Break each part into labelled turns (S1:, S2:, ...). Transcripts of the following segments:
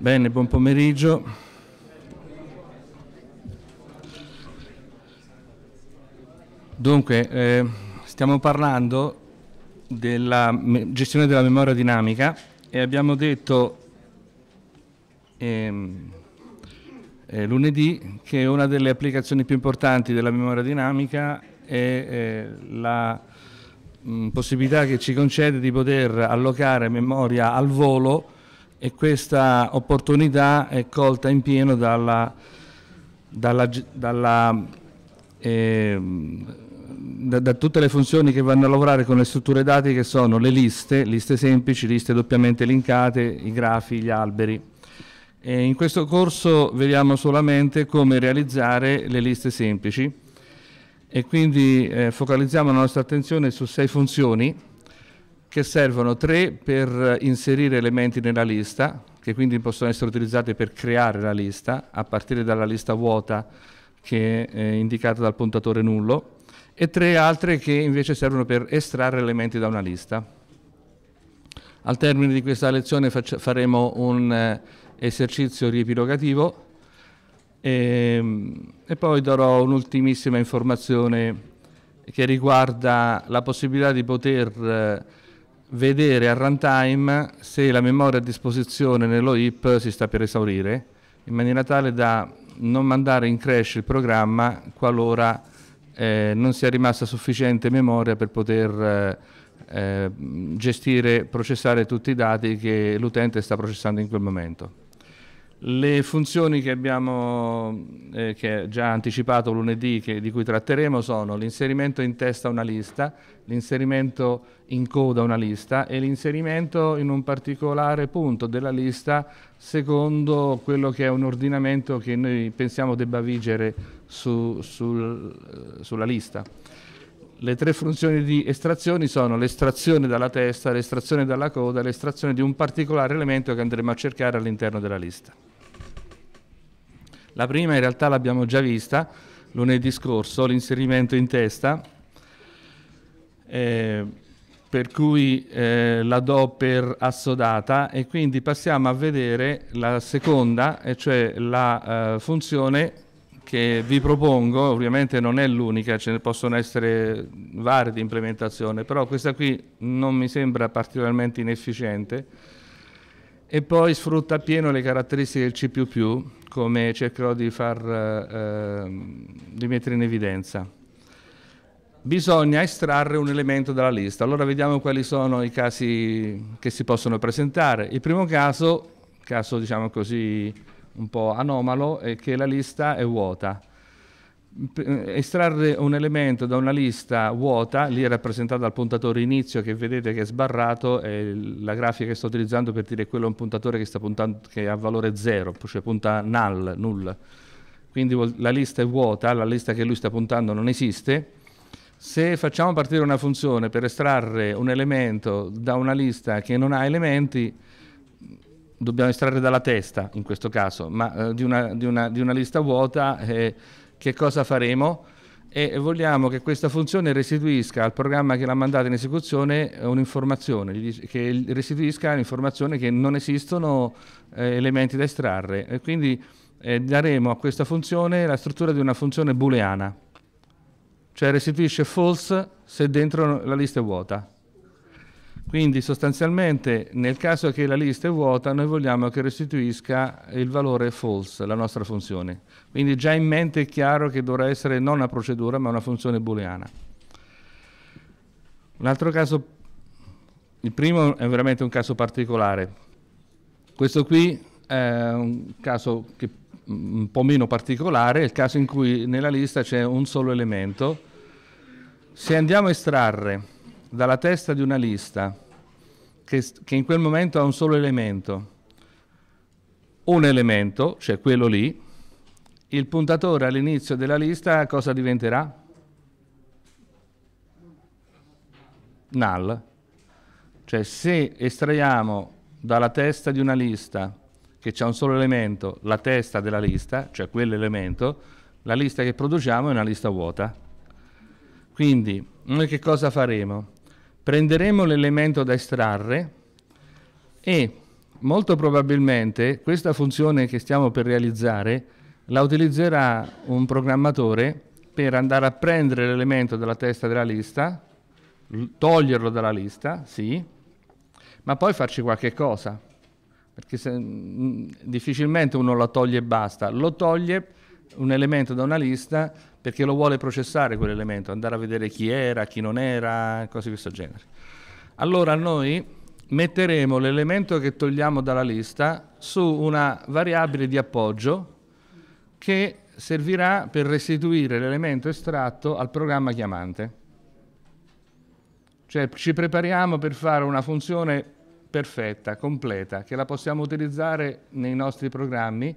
S1: Bene, buon pomeriggio. Dunque, eh, stiamo parlando della gestione della memoria dinamica e abbiamo detto eh, eh, lunedì che una delle applicazioni più importanti della memoria dinamica è eh, la mh, possibilità che ci concede di poter allocare memoria al volo e questa opportunità è colta in pieno dalla, dalla, dalla, eh, da, da, tutte le funzioni che vanno a lavorare con le strutture dati che sono le liste, liste semplici, liste doppiamente linkate, i grafi, gli alberi. E in questo corso vediamo solamente come realizzare le liste semplici e quindi eh, focalizziamo la nostra attenzione su sei funzioni che servono tre per inserire elementi nella lista, che quindi possono essere utilizzati per creare la lista, a partire dalla lista vuota che è indicata dal puntatore nullo, e tre altre che invece servono per estrarre elementi da una lista. Al termine di questa lezione faremo un eh, esercizio riepilogativo e, ehm, e poi darò un'ultimissima informazione che riguarda la possibilità di poter eh, vedere a runtime se la memoria a disposizione nello nell'OIP si sta per esaurire, in maniera tale da non mandare in crash il programma qualora eh, non sia rimasta sufficiente memoria per poter eh, eh gestire, processare tutti i dati che l'utente sta processando in quel momento. Le funzioni che abbiamo eh, che già anticipato lunedì, che, di cui tratteremo, sono l'inserimento in testa una lista, l'inserimento in coda una lista e l'inserimento in un particolare punto della lista secondo quello che è un ordinamento che noi pensiamo debba vigere su, sul, eh, sulla lista. Le tre funzioni di estrazione sono l'estrazione dalla testa, l'estrazione dalla coda, e l'estrazione di un particolare elemento che andremo a cercare all'interno della lista. La prima in realtà l'abbiamo già vista lunedì scorso, l'inserimento in testa, eh, per cui eh, la do per assodata e quindi passiamo a vedere la seconda, e cioè la eh, funzione che vi propongo, ovviamente non è l'unica, ce ne possono essere varie di implementazione, però questa qui non mi sembra particolarmente inefficiente e poi sfrutta appieno le caratteristiche del C++ come cercherò di, far, eh, di mettere in evidenza. Bisogna estrarre un elemento dalla lista, allora vediamo quali sono i casi che si possono presentare. Il primo caso, caso diciamo così un po' anomalo, è che la lista è vuota eh, estrarre un elemento da una lista vuota, lì è rappresentato dal puntatore inizio che vedete che è sbarrato, è la grafica che sto utilizzando per dire che quello è un puntatore che, puntando, che ha valore zero, cioè punta null, null. Quindi la lista è vuota, la lista che lui sta puntando non esiste. Se facciamo partire una funzione per estrarre un elemento da una lista che non ha elementi, dobbiamo estrarre dalla testa in questo caso, ma eh, di, una, di, una, di, una, lista vuota... Eh, che cosa faremo e vogliamo che questa funzione restituisca al programma che l'ha mandata in esecuzione eh, un'informazione, che restituisca l'informazione che non esistono eh, elementi da estrarre e quindi eh, daremo a questa funzione la struttura di una funzione booleana, cioè restituisce false se dentro la lista è vuota. Quindi sostanzialmente nel caso che la lista è vuota noi vogliamo che restituisca il valore false, la nostra funzione. Quindi già in mente è chiaro che dovrà essere non una procedura ma una funzione booleana. Un altro caso, il primo è veramente un caso particolare. Questo qui è un caso che, mm, un po' meno particolare, è il caso in cui nella lista c'è un solo elemento. Se andiamo a estrarre dalla testa di una lista che, che in quel momento ha un solo elemento. Un elemento, cioè quello lì, il puntatore all'inizio della lista cosa diventerà? Null. Cioè se estraiamo dalla testa di una lista che c'è un solo elemento, la testa della lista, cioè quell'elemento, la lista che produciamo è una lista vuota. Quindi noi che cosa faremo? prenderemo l'elemento da estrarre e molto probabilmente questa funzione che stiamo per realizzare la utilizzerà un programmatore per andare a prendere l'elemento dalla testa della lista, toglierlo dalla lista, sì, ma poi farci qualche cosa, perché se, mh, difficilmente uno lo toglie e basta, lo toglie un elemento da una lista perché lo vuole processare quell'elemento, andare a vedere chi era, chi non era, cose di questo genere. Allora noi metteremo l'elemento che togliamo dalla lista su una variabile di appoggio che servirà per restituire l'elemento estratto al programma chiamante. Cioè ci prepariamo per fare una funzione perfetta, completa, che la possiamo utilizzare nei nostri programmi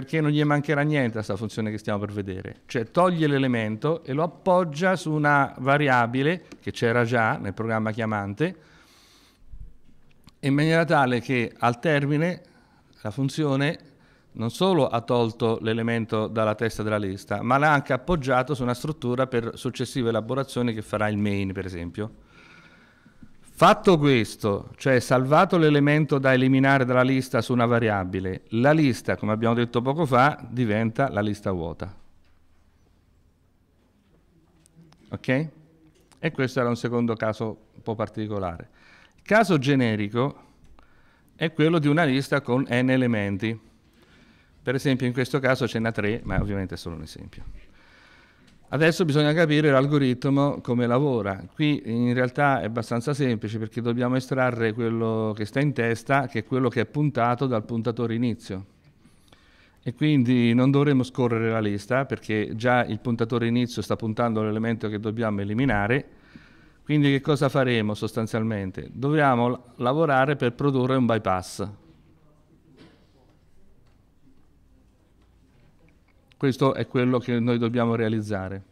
S1: perché non gli mancherà niente a questa funzione che stiamo per vedere. Cioè toglie l'elemento e lo appoggia su una variabile che c'era già nel programma chiamante in maniera tale che al termine la funzione non solo ha tolto l'elemento dalla testa della lista, ma l'ha anche appoggiato su una struttura per successive elaborazioni che farà il main, per esempio. Fatto questo, cioè salvato l'elemento da eliminare dalla lista su una variabile, la lista, come abbiamo detto poco fa, diventa la lista vuota. Ok? E questo era un secondo caso un po' particolare. Il caso generico è quello di una lista con n elementi. Per esempio in questo caso ce n'è 3, ma ovviamente è solo un esempio. Adesso bisogna capire l'algoritmo come lavora. Qui in realtà è abbastanza semplice perché dobbiamo estrarre quello che sta in testa, che è quello che è puntato dal puntatore inizio. E quindi non dovremo scorrere la lista perché già il puntatore inizio sta puntando all'elemento che dobbiamo eliminare. Quindi che cosa faremo sostanzialmente? Dobbiamo lavorare per produrre un bypass. Questo è quello che noi dobbiamo realizzare.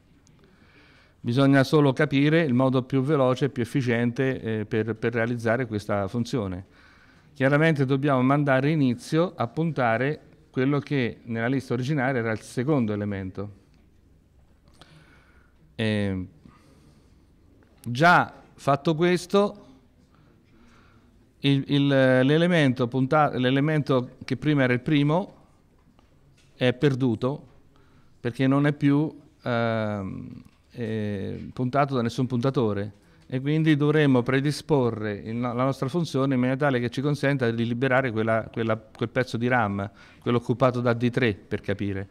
S1: Bisogna solo capire il modo più veloce e più efficiente eh, per, per, realizzare questa funzione. Chiaramente dobbiamo mandare inizio a puntare quello che nella lista originaria era il secondo elemento. Eh, già fatto questo, l'elemento che prima era il primo è perduto perché non è più ehm, eh, puntato da nessun puntatore e quindi dovremmo predisporre la nostra funzione in maniera tale che ci consenta di liberare quella, quella, quel pezzo di RAM, quello occupato da D3 per capire,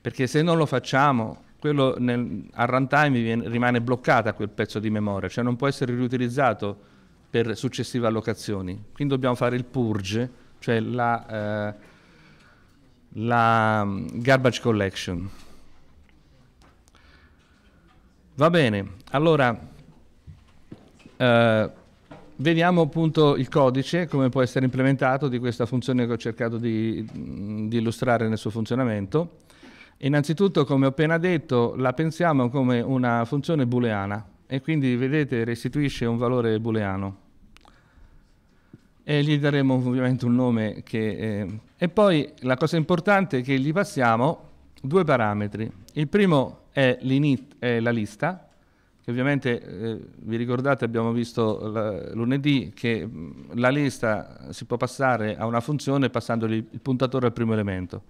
S1: perché se non lo facciamo quello nel, al runtime viene, rimane bloccata quel pezzo di memoria, cioè non può essere riutilizzato per successive allocazioni, quindi dobbiamo fare il purge, cioè la... Eh, la mm, garbage collection. Va bene, allora eh, vediamo appunto il codice, come può essere implementato di questa funzione che ho cercato di, mm, di illustrare nel suo funzionamento. Innanzitutto, come ho appena detto, la pensiamo come una funzione booleana e quindi, vedete, restituisce un valore booleano e gli daremo ovviamente un nome che... Eh... E poi la cosa importante è che gli passiamo due parametri. Il primo è, è la lista, che ovviamente eh, vi ricordate abbiamo visto lunedì che mm, la lista si può passare a una funzione passandogli il puntatore al primo elemento.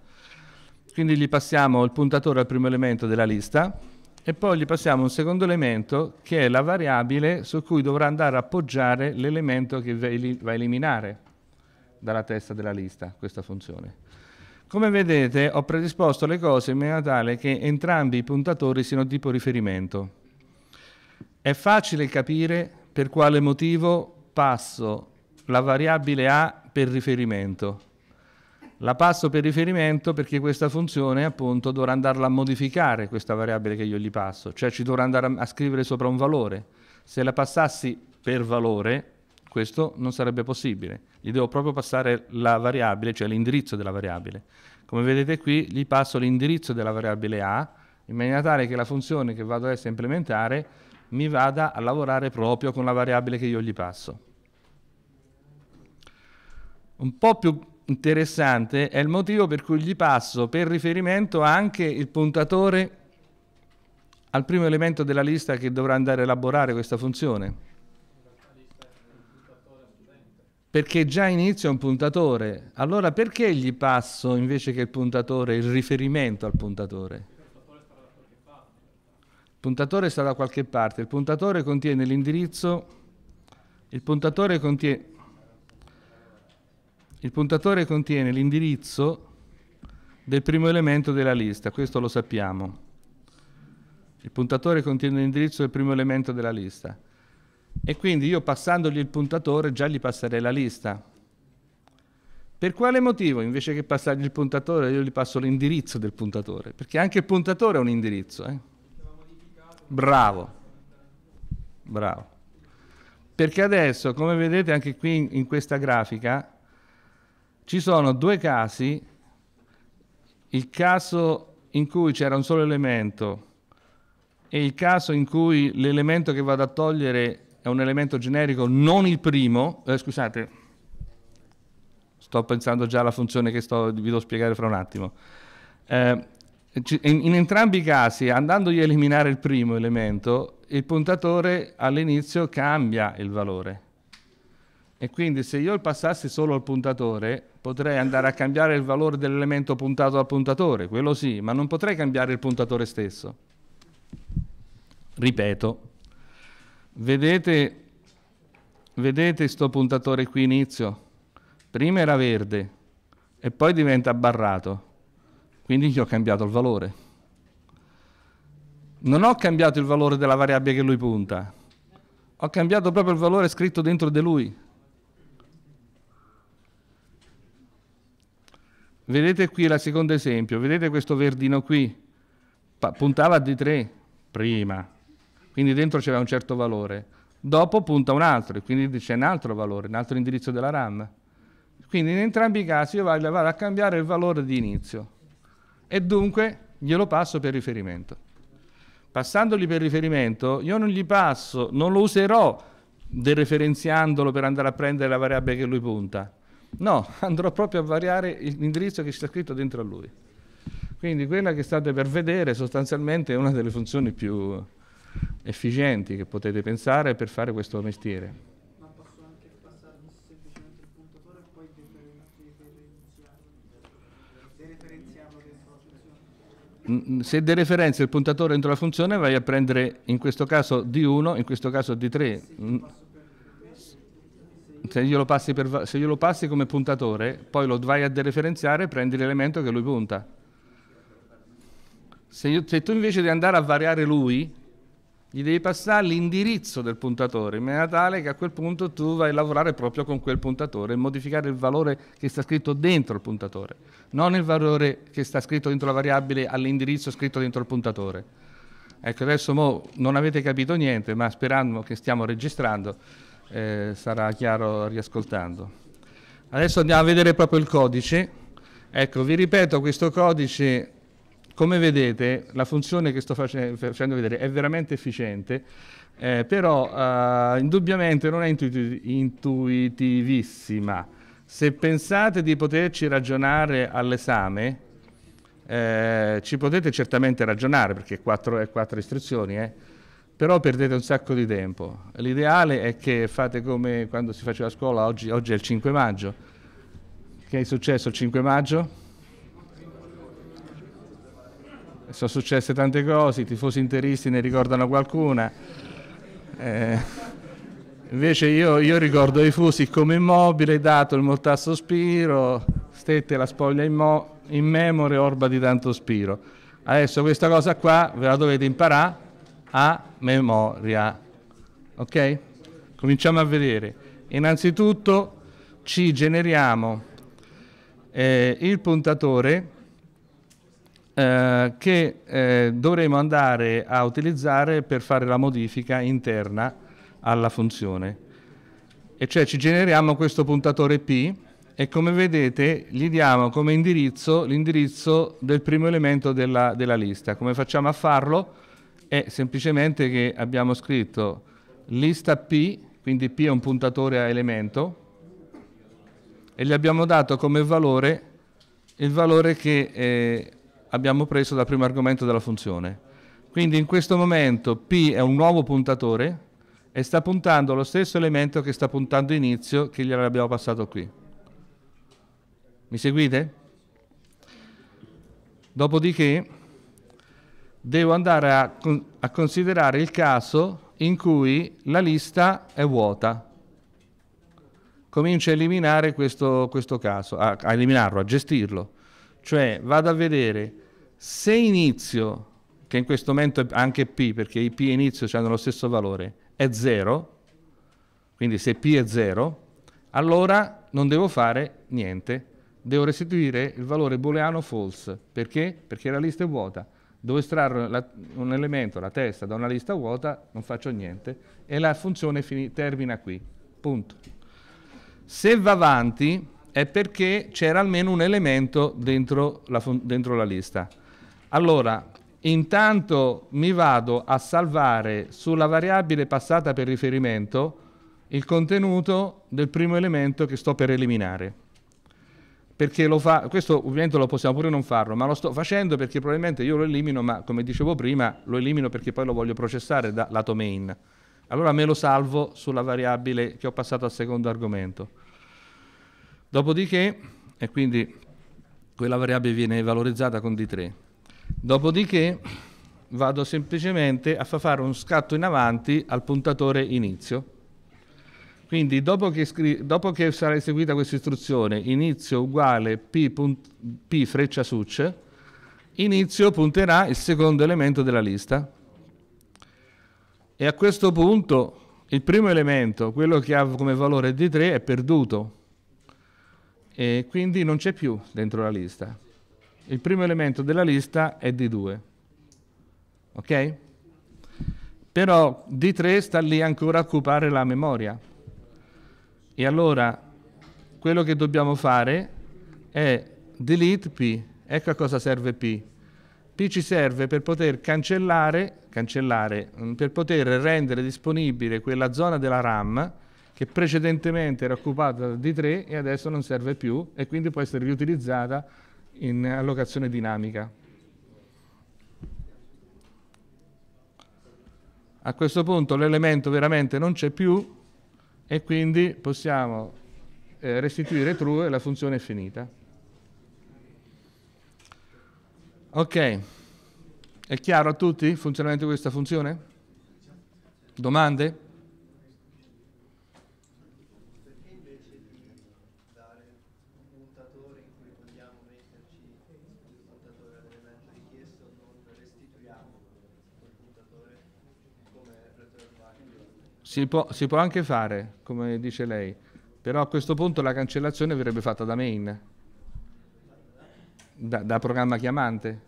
S1: Quindi gli passiamo il puntatore al primo elemento della lista, e poi gli passiamo un secondo elemento che è la variabile su cui dovrà andare a appoggiare l'elemento che va a eliminare dalla testa della lista questa funzione. Come vedete ho predisposto le cose in maniera tale che entrambi i puntatori siano tipo riferimento. È facile capire per quale motivo passo la variabile A per riferimento la passo per riferimento perché questa funzione appunto dovrà andarla a modificare questa variabile che io gli passo, cioè ci dovrà andare a scrivere sopra un valore. Se la passassi per valore, questo non sarebbe possibile. Gli devo proprio passare la variabile, cioè l'indirizzo della variabile. Come vedete qui, gli passo l'indirizzo della variabile A, in maniera tale che la funzione che vado adesso a implementare mi vada a lavorare proprio con la variabile che io gli passo. Un po' più interessante è il motivo per cui gli passo per riferimento anche il puntatore al primo elemento della lista che dovrà andare a elaborare questa funzione. Perché già inizio è un puntatore, allora perché gli passo invece che il puntatore il riferimento al puntatore? Il puntatore sta da qualche parte, il puntatore contiene l'indirizzo, il puntatore contiene il puntatore contiene l'indirizzo del primo elemento della lista, questo lo sappiamo. Il puntatore contiene l'indirizzo del primo elemento della lista. E quindi io passandogli il puntatore già gli passerei la lista. Per quale motivo invece che passargli il puntatore io gli passo l'indirizzo del puntatore? Perché anche il puntatore è un indirizzo. Eh? Bravo, bravo. Perché adesso, come vedete anche qui in, in questa grafica, ci sono due casi, il caso in cui c'era un solo elemento e il caso in cui l'elemento che vado a togliere è un elemento generico, non il primo, eh, scusate, sto pensando già alla funzione che sto, vi devo spiegare fra un attimo. Eh, in, in, entrambi i casi, andandogli a eliminare il primo elemento, il puntatore all'inizio cambia il valore. E quindi se io passassi solo al puntatore, potrei andare a cambiare il valore dell'elemento puntato al puntatore, quello sì, ma non potrei cambiare il puntatore stesso. Ripeto, vedete vedete sto puntatore qui inizio? Prima era verde e poi diventa barrato, quindi io ho cambiato il valore. Non ho cambiato il valore della variabile che lui punta, ho cambiato proprio il valore scritto dentro di lui. Vedete qui la seconda esempio, vedete questo verdino qui? Pa- puntava a D3 prima, quindi dentro c'era un certo valore. Dopo punta un altro, e quindi c'è un altro valore, un altro indirizzo della RAM. Quindi in entrambi i casi io vado, vado a cambiare il valore di inizio e dunque glielo passo per riferimento. Passandogli per riferimento, io non gli passo, non lo userò dereferenziandolo per andare a prendere la variabile che lui punta No, andrò proprio a variare l'indirizzo che ci sta scritto dentro a lui. Quindi quella che state per vedere sostanzialmente è una delle funzioni più efficienti che potete pensare per fare questo mestiere. Ma posso anche passare semplicemente il puntatore e poi mm, se dereferenzi il puntatore dentro la funzione vai a prendere in questo caso D1, in questo caso D3 se glielo, passi per, se glielo passi come puntatore, poi lo vai a dereferenziare e prendi l'elemento che lui punta. Se, io, se tu invece di andare a variare lui, gli devi passare l'indirizzo del puntatore, in maniera tale che a quel punto tu vai a lavorare proprio con quel puntatore e modificare il valore che sta scritto dentro il puntatore, non il valore che sta scritto dentro la variabile all'indirizzo scritto dentro il puntatore. Ecco, adesso non avete capito niente, ma sperando che stiamo registrando, eh, sarà chiaro riascoltando. Adesso andiamo a vedere proprio il codice. Ecco, vi ripeto, questo codice, come vedete, la funzione che sto facendo vedere è veramente efficiente, eh, però eh, indubbiamente non è intuit intuitivissima. Se pensate di poterci ragionare all'esame, eh, ci potete certamente ragionare, perché quattro, è quattro istruzioni, eh, però perdete un sacco di tempo. L'ideale è che fate come quando si faceva a scuola, oggi, oggi è il 5 maggio. Che è successo il 5 maggio? Sono successe tante cose, i tifosi interisti ne ricordano qualcuna. Eh, invece io, io, ricordo i fusi come immobile, dato il mortasso spiro, stette la spoglia in, in memore, orba di tanto spiro. Adesso questa cosa qua ve la dovete imparare a memoria. Ok? Cominciamo a vedere. Innanzitutto ci generiamo eh, il puntatore eh, che eh, dovremo andare a utilizzare per fare la modifica interna alla funzione. E cioè ci generiamo questo puntatore P e come vedete gli diamo come indirizzo l'indirizzo del primo elemento della, della lista. Come facciamo a farlo? è semplicemente che abbiamo scritto lista P, quindi P è un puntatore a elemento, e gli abbiamo dato come valore il valore che eh, abbiamo preso dal primo argomento della funzione. Quindi in questo momento P è un nuovo puntatore e sta puntando allo stesso elemento che sta puntando inizio che gliel'abbiamo passato qui. Mi seguite? Dopodiché devo andare a, a considerare il caso in cui la lista è vuota. Comincio a eliminare questo, questo caso, a, a eliminarlo, a gestirlo. Cioè vado a vedere se inizio, che in questo momento è anche P, perché i P e inizio hanno lo stesso valore, è 0, quindi se P è 0, allora non devo fare niente, devo restituire il valore booleano false. Perché? Perché la lista è vuota devo estrarre la, un elemento, la testa, da una lista vuota, non faccio niente, e la funzione termina qui, punto. Se va avanti è perché c'era almeno un elemento dentro la, dentro la lista. Allora, intanto mi vado a salvare sulla variabile passata per riferimento il contenuto del primo elemento che sto per eliminare perché lo fa, questo ovviamente lo possiamo pure non farlo, ma lo sto facendo perché probabilmente io lo elimino, ma come dicevo prima, lo elimino perché poi lo voglio processare da lato main. Allora me lo salvo sulla variabile che ho passato al secondo argomento. Dopodiché, e quindi quella variabile viene valorizzata con D3. Dopodiché vado semplicemente a far fare un scatto in avanti al puntatore inizio, quindi dopo che, dopo che sarà eseguita questa istruzione inizio uguale p, p freccia suc, inizio punterà il secondo elemento della lista. E a questo punto il primo elemento, quello che ha come valore D3, è perduto e quindi non c'è più dentro la lista. Il primo elemento della lista è D2. Ok? Però D3 sta lì ancora a occupare la memoria. E allora quello che dobbiamo fare è delete P. Ecco a cosa serve P. P ci serve per poter cancellare, cancellare, mm, per poter rendere disponibile quella zona della RAM che precedentemente era occupata da D3 e adesso non serve più e quindi può essere riutilizzata in allocazione dinamica. A questo punto l'elemento veramente non c'è più, e quindi possiamo eh, restituire true e la funzione è finita. Ok, è chiaro a tutti il funzionamento di questa funzione? Domande? Si può, si può, anche fare, come dice lei, però a questo punto la cancellazione verrebbe fatta da main, da, da programma chiamante.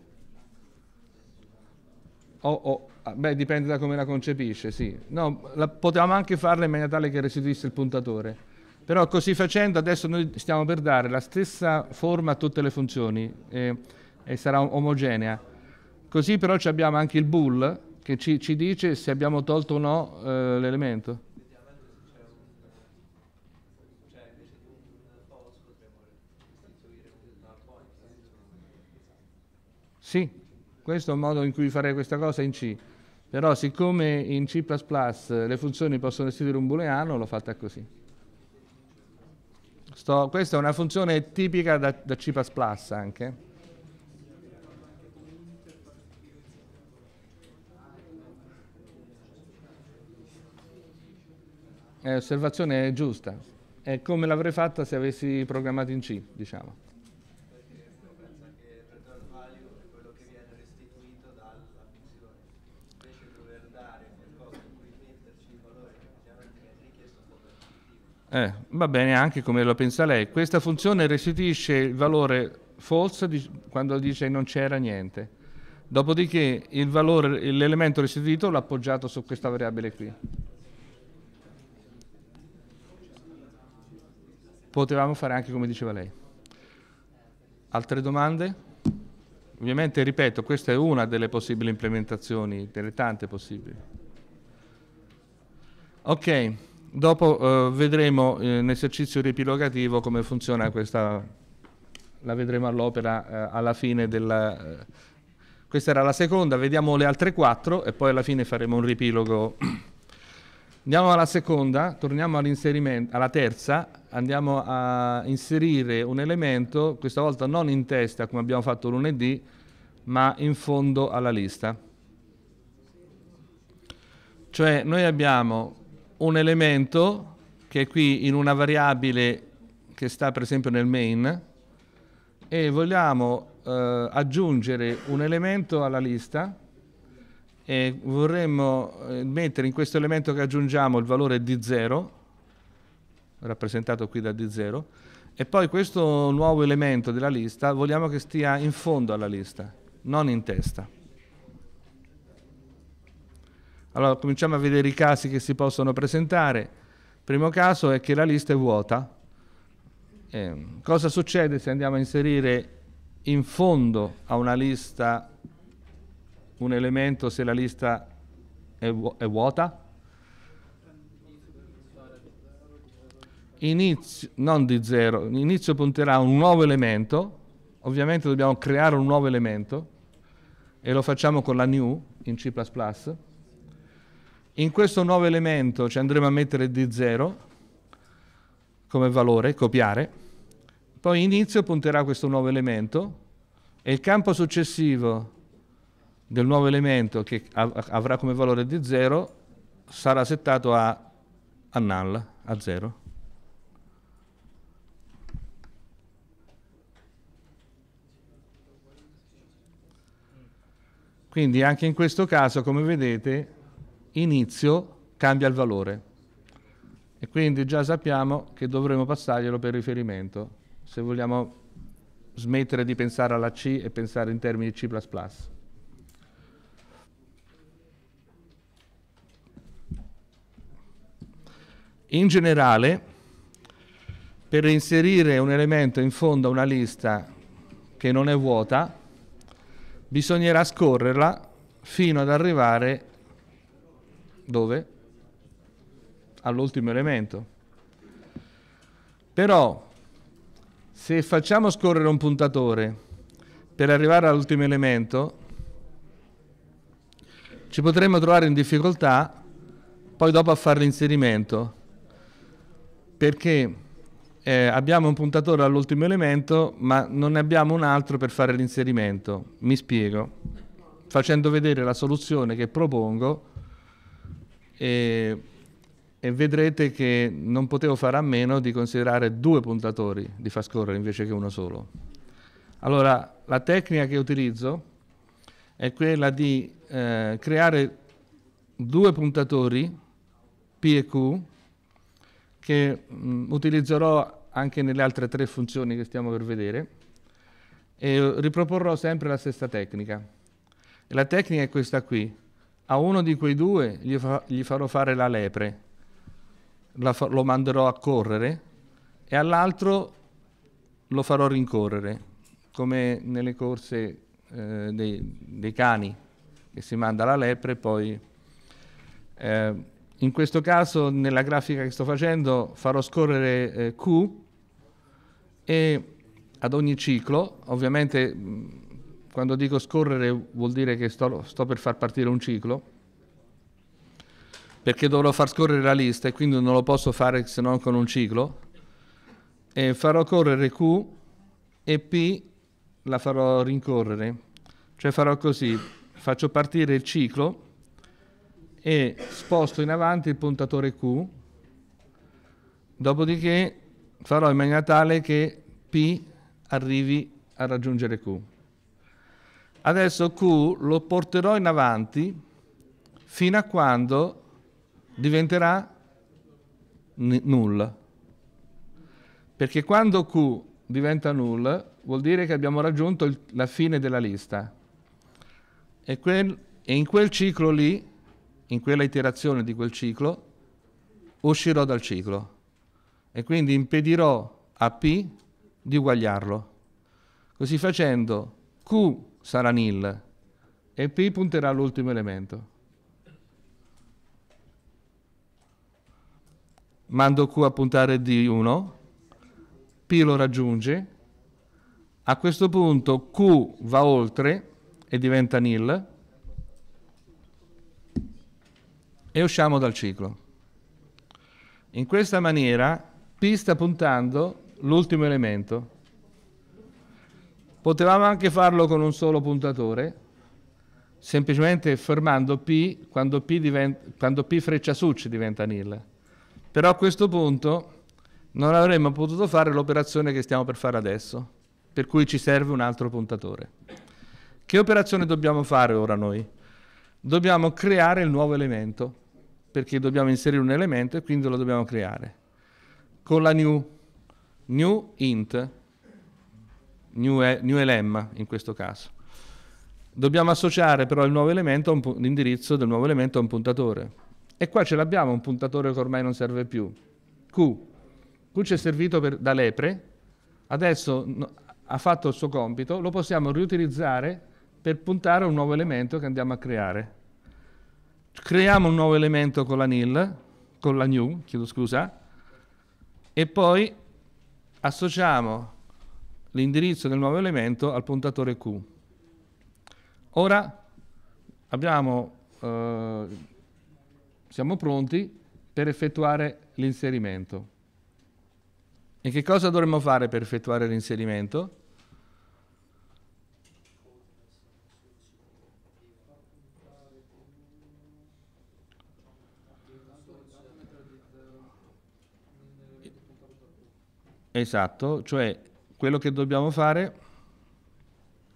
S1: O, o, ah, beh, dipende da come la concepisce, sì. No, la, potevamo anche farla in maniera tale che restituisse il puntatore. Però così facendo adesso noi stiamo per dare la stessa forma a tutte le funzioni eh, e sarà omogenea. Così però abbiamo anche il bool che ci, ci dice se abbiamo tolto o no eh, l'elemento. Sì, questo è un modo in cui fare questa cosa in C. Però siccome in C++ le funzioni possono istituire un booleano, l'ho fatta così. Sto, questa è una funzione tipica da, da C++ anche. L'osservazione eh, è giusta. È come l'avrei fatta se avessi programmato in C, diciamo. Eh, va bene anche come lo pensa lei. Questa funzione restituisce il valore false di, quando dice non c'era niente. Dopodiché l'elemento restituito l'ha appoggiato su questa variabile qui. potevamo fare anche come diceva lei. Altre domande? Ovviamente, ripeto, questa è una delle possibili implementazioni, delle tante possibili. Ok, dopo eh, vedremo eh, in esercizio riepilogativo come funziona questa, la vedremo all'opera eh, alla fine della... Eh, questa era la seconda, vediamo le altre quattro e poi alla fine faremo un riepilogo. Andiamo alla seconda, torniamo all alla terza, andiamo a inserire un elemento, questa volta non in testa come abbiamo fatto lunedì, ma in fondo alla lista. Cioè noi abbiamo un elemento che è qui in una variabile che sta per esempio nel main e vogliamo eh, aggiungere un elemento alla lista e vorremmo eh, mettere in questo elemento che aggiungiamo il valore di 0 rappresentato qui da D0, e poi questo nuovo elemento della lista vogliamo che stia in fondo alla lista, non in testa. Allora cominciamo a vedere i casi che si possono presentare. Il primo caso è che la lista è vuota. Eh, cosa succede se andiamo a inserire in fondo a una lista un elemento se la lista è, vu è vuota? inizio, non di zero, inizio punterà a un nuovo elemento, ovviamente dobbiamo creare un nuovo elemento e lo facciamo con la new in C++. In questo nuovo elemento ci andremo a mettere di zero come valore, copiare, poi inizio punterà a questo nuovo elemento e il campo successivo del nuovo elemento che av avrà come valore di zero sarà settato a, a null, a zero. Quindi anche in questo caso, come vedete, inizio cambia il valore. E quindi già sappiamo che dovremo passarglielo per riferimento, se vogliamo smettere di pensare alla C e pensare in termini C++. In generale, per inserire un elemento in fondo a una lista che non è vuota, bisognerà scorrerla fino ad arrivare dove? All'ultimo elemento. Però se facciamo scorrere un puntatore per arrivare all'ultimo elemento, ci potremmo trovare in difficoltà poi dopo a fare l'inserimento. Perché? eh, abbiamo un puntatore all'ultimo elemento, ma non ne abbiamo un altro per fare l'inserimento. Mi spiego. Facendo vedere la soluzione che propongo, eh, e vedrete che non potevo fare a meno di considerare due puntatori di far scorrere invece che uno solo. Allora, la tecnica che utilizzo è quella di eh, creare due puntatori P e Q che mh, mm, utilizzerò anche nelle altre tre funzioni che stiamo per vedere e riproporrò sempre la stessa tecnica. E la tecnica è questa qui. A uno di quei due gli, fa, gli farò fare la lepre, la fa, lo manderò a correre e all'altro lo farò rincorrere, come nelle corse eh, dei, dei, cani, che si manda la lepre e poi... Eh, in questo caso, nella grafica che sto facendo, farò scorrere eh, Q e ad ogni ciclo, ovviamente quando dico scorrere vuol dire che sto, sto per far partire un ciclo, perché dovrò far scorrere la lista e quindi non lo posso fare se non con un ciclo, e farò correre Q e P la farò rincorrere, cioè farò così, faccio partire il ciclo e sposto in avanti il puntatore Q, dopodiché farò in maniera tale che P arrivi a raggiungere Q. Adesso Q lo porterò in avanti fino a quando diventerà null. Perché quando Q diventa null vuol dire che abbiamo raggiunto il, la fine della lista. E, quel, e in quel ciclo lì, in quella iterazione di quel ciclo, uscirò dal ciclo e quindi impedirò a P di uguagliarlo. Così facendo Q sarà nil e P punterà all'ultimo elemento. Mando Q a puntare D1, P lo raggiunge, a questo punto Q va oltre e diventa nil e usciamo dal ciclo. In questa maniera P sta puntando l'ultimo elemento. Potevamo anche farlo con un solo puntatore, semplicemente fermando P quando P, diventa, quando P freccia su ci diventa nil. Però a questo punto non avremmo potuto fare l'operazione che stiamo per fare adesso, per cui ci serve un altro puntatore. Che operazione dobbiamo fare ora noi? Dobbiamo creare il nuovo elemento, perché dobbiamo inserire un elemento e quindi lo dobbiamo creare con la new, new int, new, e, new lm in questo caso. Dobbiamo associare però il nuovo elemento l'indirizzo del nuovo elemento a un puntatore. E qua ce l'abbiamo un puntatore che ormai non serve più. Q. Q ci è servito per, da lepre, adesso no, ha fatto il suo compito, lo possiamo riutilizzare per puntare a un nuovo elemento che andiamo a creare. Creiamo un nuovo elemento con la nil, con la new, chiedo scusa, e poi associamo l'indirizzo del nuovo elemento al puntatore Q. Ora abbiamo, eh, siamo pronti per effettuare l'inserimento. E che cosa dovremmo fare per effettuare l'inserimento? Esatto, cioè quello che dobbiamo fare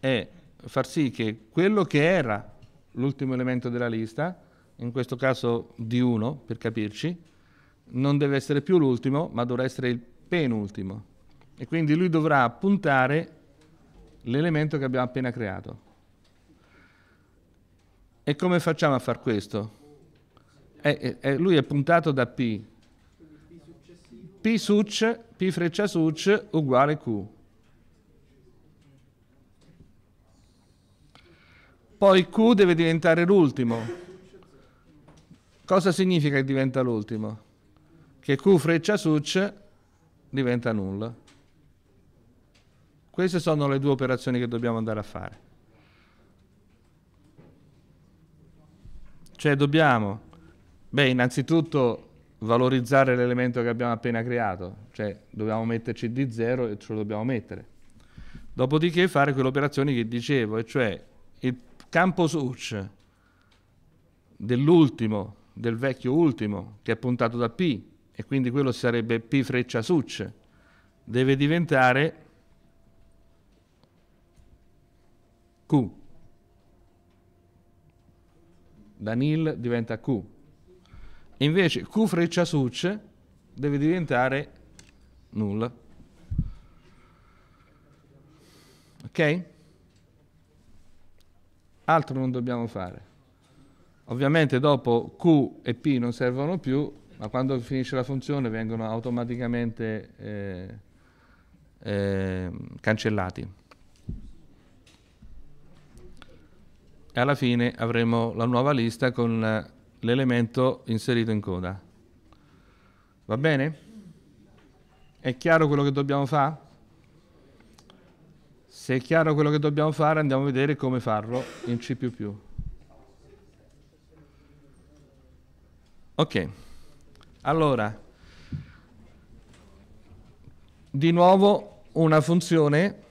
S1: è far sì che quello che era l'ultimo elemento della lista, in questo caso di 1 per capirci, non deve essere più l'ultimo, ma dovrà essere il penultimo. E quindi lui dovrà puntare l'elemento che abbiamo appena creato. E come facciamo a far questo? Eh, eh, lui è puntato da P. P suc P freccia suc uguale Q. Poi Q deve diventare l'ultimo. Cosa significa che diventa l'ultimo? Che Q freccia suc diventa nulla. Queste sono le due operazioni che dobbiamo andare a fare. Cioè dobbiamo, beh, innanzitutto valorizzare l'elemento che abbiamo appena creato, cioè dobbiamo metterci di zero e ce lo dobbiamo mettere. Dopodiché fare quelle operazioni che dicevo, e cioè il campo search dell'ultimo, del vecchio ultimo, che è puntato da P, e quindi quello sarebbe P freccia suc, deve diventare Q. Da nil diventa Q. Invece Q freccia suc deve diventare Nulla. Ok? Altro non dobbiamo fare. Ovviamente dopo Q e P non servono più, ma quando finisce la funzione vengono automaticamente eh, eh, cancellati. E alla fine avremo la nuova lista con l'elemento inserito in coda. Va bene? È chiaro quello che dobbiamo fare? Se è chiaro quello che dobbiamo fare, andiamo a vedere come farlo in C++. Ok, allora, di nuovo una funzione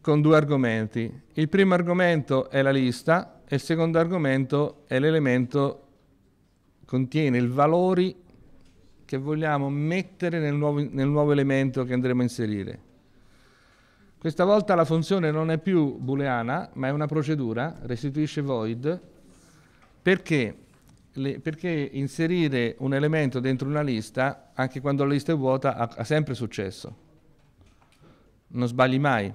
S1: con due argomenti. Il primo argomento è la lista e il secondo argomento è l'elemento contiene i valori che vogliamo mettere nel nuovo, nel nuovo elemento che andremo a inserire. Questa volta la funzione non è più booleana, ma è una procedura, restituisce void, perché? Le, perché inserire un elemento dentro una lista, anche quando la lista è vuota, ha, ha sempre successo. Non sbagli mai.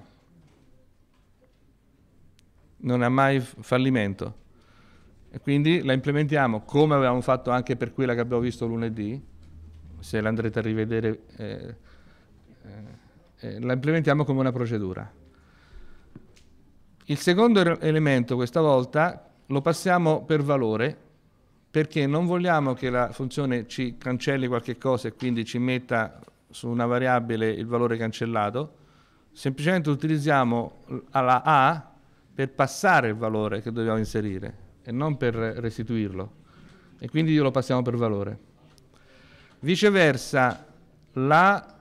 S1: Non ha mai fallimento. E quindi la implementiamo come avevamo fatto anche per quella che abbiamo visto lunedì, se l'andrete a rivedere, eh, eh, eh, la implementiamo come una procedura. Il secondo er-, elemento questa volta lo passiamo per valore, perché non vogliamo che la funzione ci cancelli qualche cosa e quindi ci metta su una variabile il valore cancellato, semplicemente utilizziamo la A per passare il valore che dobbiamo inserire e non per restituirlo. E quindi lo passiamo per valore. Viceversa, la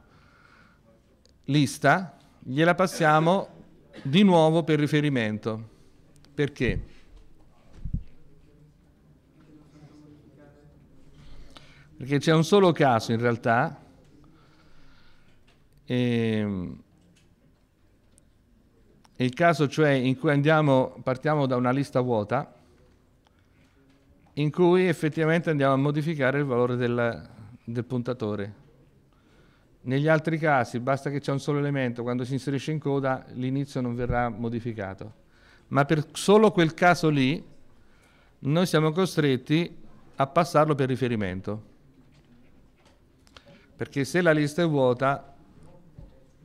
S1: lista gliela passiamo di nuovo per riferimento. Perché? Perché c'è un solo caso in realtà ehm, e, il caso cioè in cui andiamo, partiamo da una lista vuota in cui effettivamente andiamo a modificare il valore della, del puntatore. Negli altri casi basta che c'è un solo elemento, quando si inserisce in coda l'inizio non verrà modificato. Ma per solo quel caso lì noi siamo costretti a passarlo per riferimento. Perché se la lista è vuota,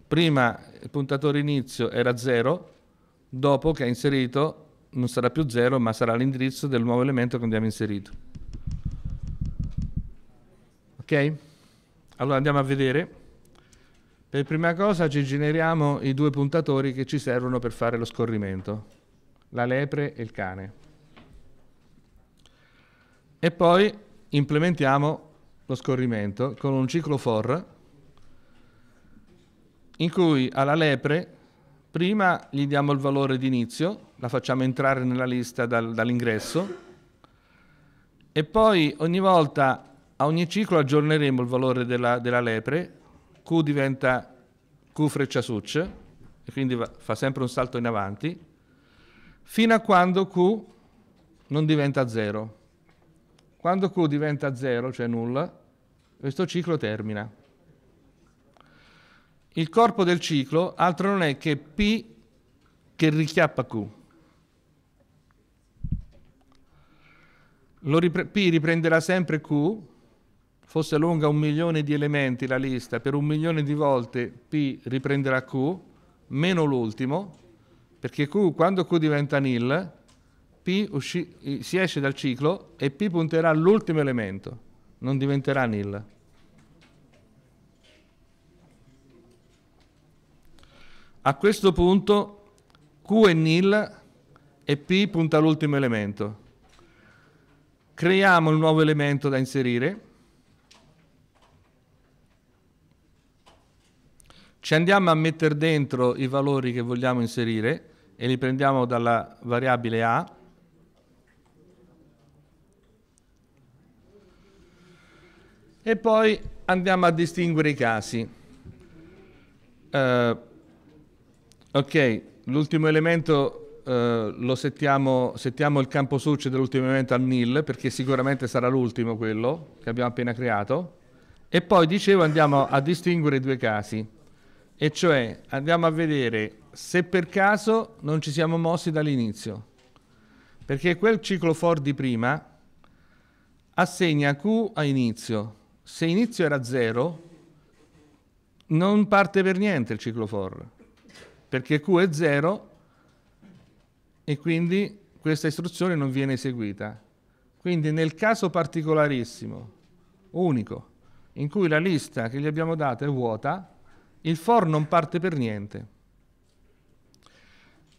S1: prima il puntatore inizio era 0, dopo che ha inserito non sarà più 0 ma sarà l'indirizzo del nuovo elemento che abbiamo inserito. Ok? Allora andiamo a vedere. Per prima cosa ci generiamo i due puntatori che ci servono per fare lo scorrimento, la lepre e il cane. E poi implementiamo lo scorrimento con un ciclo for in cui alla lepre prima gli diamo il valore d'inizio, la facciamo entrare nella lista dal, dall'ingresso e poi ogni volta a ogni ciclo aggiorneremo il valore della, della lepre, Q diventa Q freccia suc, e quindi va, fa sempre un salto in avanti, fino a quando Q non diventa 0. Quando Q diventa 0, cioè nulla, questo ciclo termina. Il corpo del ciclo altro non è che P che richiappa Q. Ripre P riprenderà sempre Q fosse lunga un milione di elementi la lista, per un milione di volte P riprenderà Q, meno l'ultimo, perché Q, quando Q diventa nil, P usci- si esce dal ciclo e P punterà all'ultimo elemento, non diventerà nil. A questo punto Q è nil e P punta all'ultimo elemento. Creiamo il nuovo elemento da inserire Ci andiamo a mettere dentro i valori che vogliamo inserire e li prendiamo dalla variabile A. E poi andiamo a distinguere i casi. Uh, ok, l'ultimo elemento uh, lo settiamo, settiamo il campo succe dell'ultimo elemento al nil perché sicuramente sarà l'ultimo quello che abbiamo appena creato. E poi dicevo andiamo a distinguere i due casi. E cioè andiamo a vedere se per caso non ci siamo mossi dall'inizio. Perché quel ciclo for di prima assegna Q a inizio. Se inizio era 0, non parte per niente il ciclo for. Perché Q è 0 e quindi questa istruzione non viene eseguita. Quindi nel caso particolarissimo, unico, in cui la lista che gli abbiamo dato è vuota, il for non parte per niente.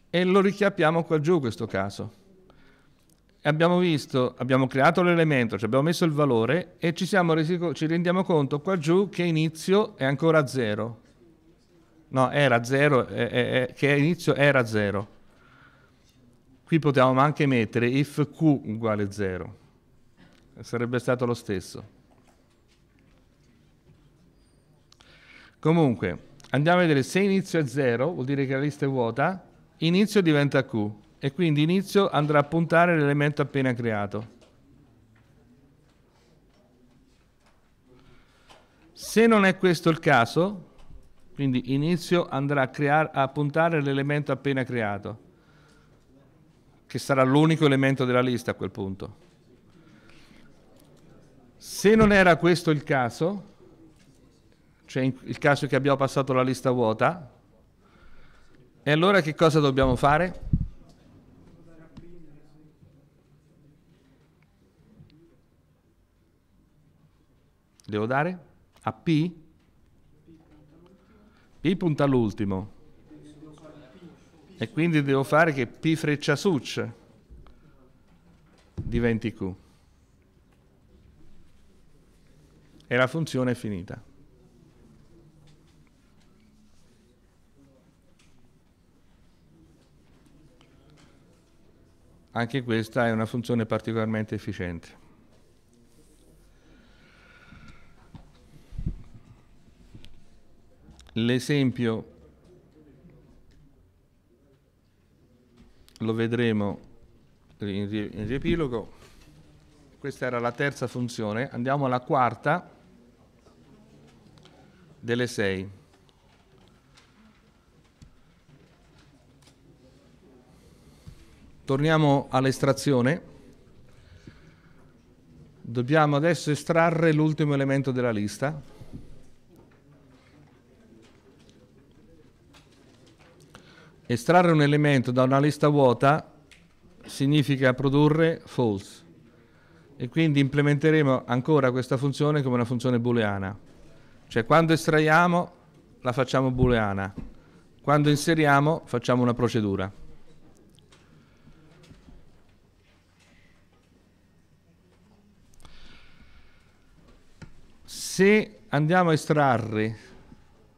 S1: E lo richiappiamo qua giù questo caso. Abbiamo visto, abbiamo creato l'elemento, ci abbiamo messo il valore e ci, resi, ci rendiamo conto qua giù che inizio è ancora 0. No, era 0, che inizio era 0. Qui potevamo anche mettere if q uguale 0. Sarebbe stato lo stesso. Comunque, andiamo a vedere se inizio è 0, vuol dire che la lista è vuota, inizio diventa Q e quindi inizio andrà a puntare l'elemento appena creato. Se non è questo il caso, quindi inizio andrà a, creare, a puntare l'elemento appena creato, che sarà l'unico elemento della lista a quel punto. Se non era questo il caso, cioè il caso è che abbiamo passato la lista vuota, e allora che cosa dobbiamo fare? Devo dare? A P? P punta all'ultimo. E quindi devo fare che P freccia suc diventi Q. E la funzione è finita. Anche questa è una funzione particolarmente efficiente. L'esempio lo vedremo in riepilogo. Questa era la terza funzione. Andiamo alla quarta delle sei. Torniamo all'estrazione. Dobbiamo adesso estrarre l'ultimo elemento della lista. Estrarre un elemento da una lista vuota significa produrre false e quindi implementeremo ancora questa funzione come una funzione booleana. Cioè quando estraiamo la facciamo booleana, quando inseriamo facciamo una procedura. se andiamo a estrarre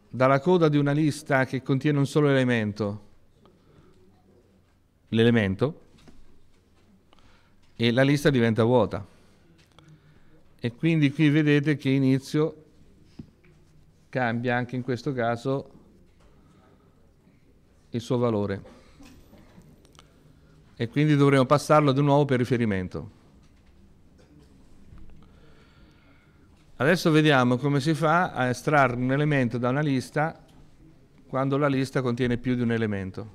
S1: dalla coda di una lista che contiene un solo elemento, l'elemento, e la lista diventa vuota. E quindi qui vedete che inizio cambia anche in questo caso il suo valore. E quindi dovremo passarlo di nuovo per riferimento. Adesso vediamo come si fa a estrarre un elemento da una lista quando la lista contiene più di un elemento.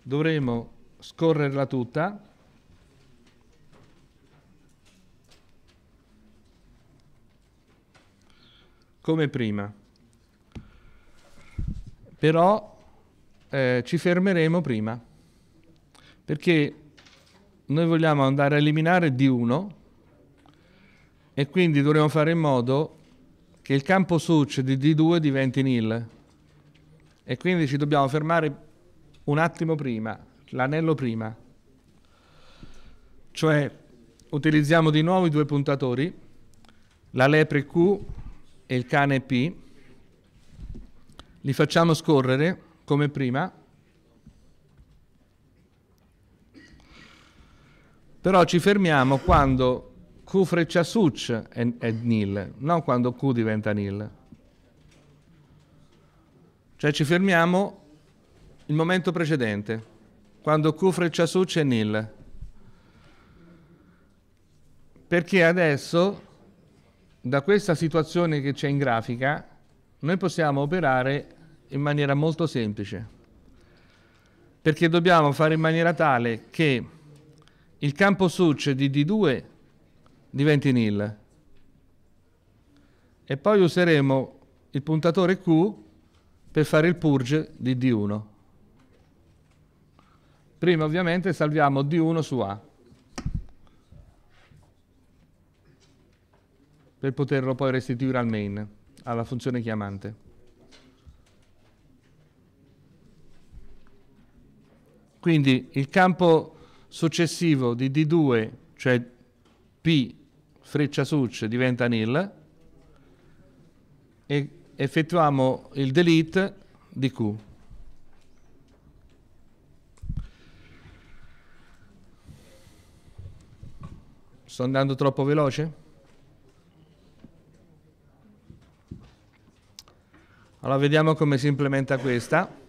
S1: Dovremo scorrerla tutta come prima. Però eh, ci fermeremo prima. Perché noi vogliamo andare a eliminare D1 e quindi dovremo fare in modo che il campo suc di D2 diventi nil. E quindi ci dobbiamo fermare un attimo prima, l'anello prima. Cioè utilizziamo di nuovo i due puntatori, la lepre Q e il cane P, li facciamo scorrere come prima Però ci fermiamo quando Q freccia suc è, è nil, non quando Q diventa nil. Cioè ci fermiamo il momento precedente, quando Q freccia suc è nil. Perché adesso, da questa situazione che c'è in grafica, noi possiamo operare in maniera molto semplice perché dobbiamo fare in maniera tale che il campo succe di D2 diventi nil. E poi useremo il puntatore Q per fare il purge di D1. Prima ovviamente salviamo D1 su A. per poterlo poi restituire al main, alla funzione chiamante. Quindi il campo successivo di D2, cioè P freccia succe diventa nil, e effettuiamo il delete di Q. Sto andando troppo veloce? Allora vediamo come si implementa questa.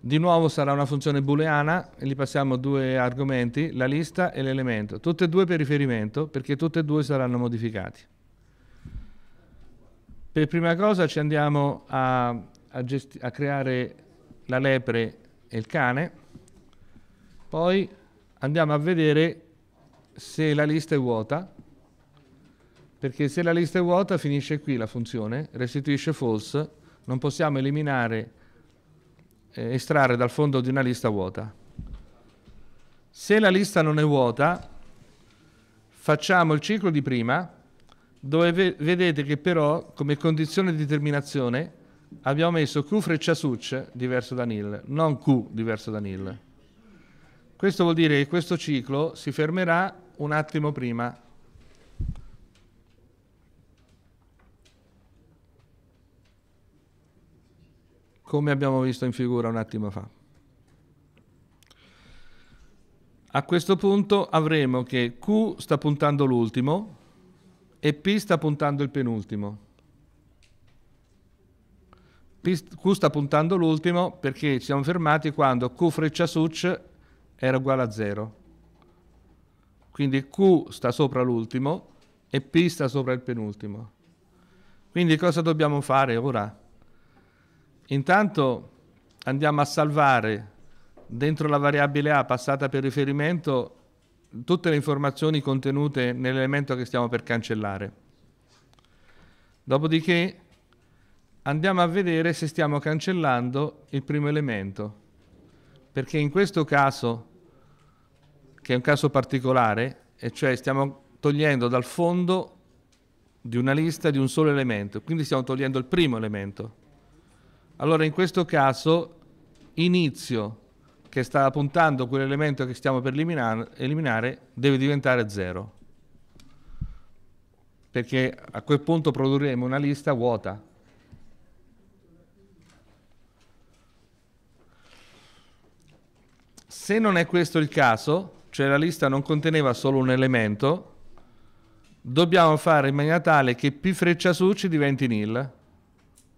S1: Di nuovo sarà una funzione booleana, e gli passiamo due argomenti, la lista e l'elemento, tutte e due per riferimento, perché tutte e due saranno modificati. Per prima cosa ci andiamo a, a, a creare la lepre e il cane, poi andiamo a vedere se la lista è vuota, perché se la lista è vuota finisce qui la funzione, restituisce false, non possiamo eliminare eh, estrarre dal fondo di una lista vuota. Se la lista non è vuota, facciamo il ciclo di prima, dove ve vedete che però come condizione di terminazione, abbiamo messo Q freccia suc diverso da nil, non Q diverso da nil. Questo vuol dire che questo ciclo si fermerà un attimo prima come abbiamo visto in figura un attimo fa. A questo punto avremo che Q sta puntando l'ultimo e P sta puntando il penultimo. Q sta puntando l'ultimo perché ci siamo fermati quando Q freccia suc era uguale a 0. Quindi Q sta sopra l'ultimo e P sta sopra il penultimo. Quindi cosa dobbiamo fare ora? Intanto andiamo a salvare dentro la variabile A passata per riferimento tutte le informazioni contenute nell'elemento che stiamo per cancellare. Dopodiché andiamo a vedere se stiamo cancellando il primo elemento, perché in questo caso, che è un caso particolare, e cioè stiamo togliendo dal fondo di una lista di un solo elemento, quindi stiamo togliendo il primo elemento. Allora in questo caso inizio che sta puntando quell'elemento che stiamo per eliminare, eliminare deve diventare 0 perché a quel punto produrremo una lista vuota. Se non è questo il caso, cioè la lista non conteneva solo un elemento, dobbiamo fare in maniera tale che p freccia su ci diventi nil.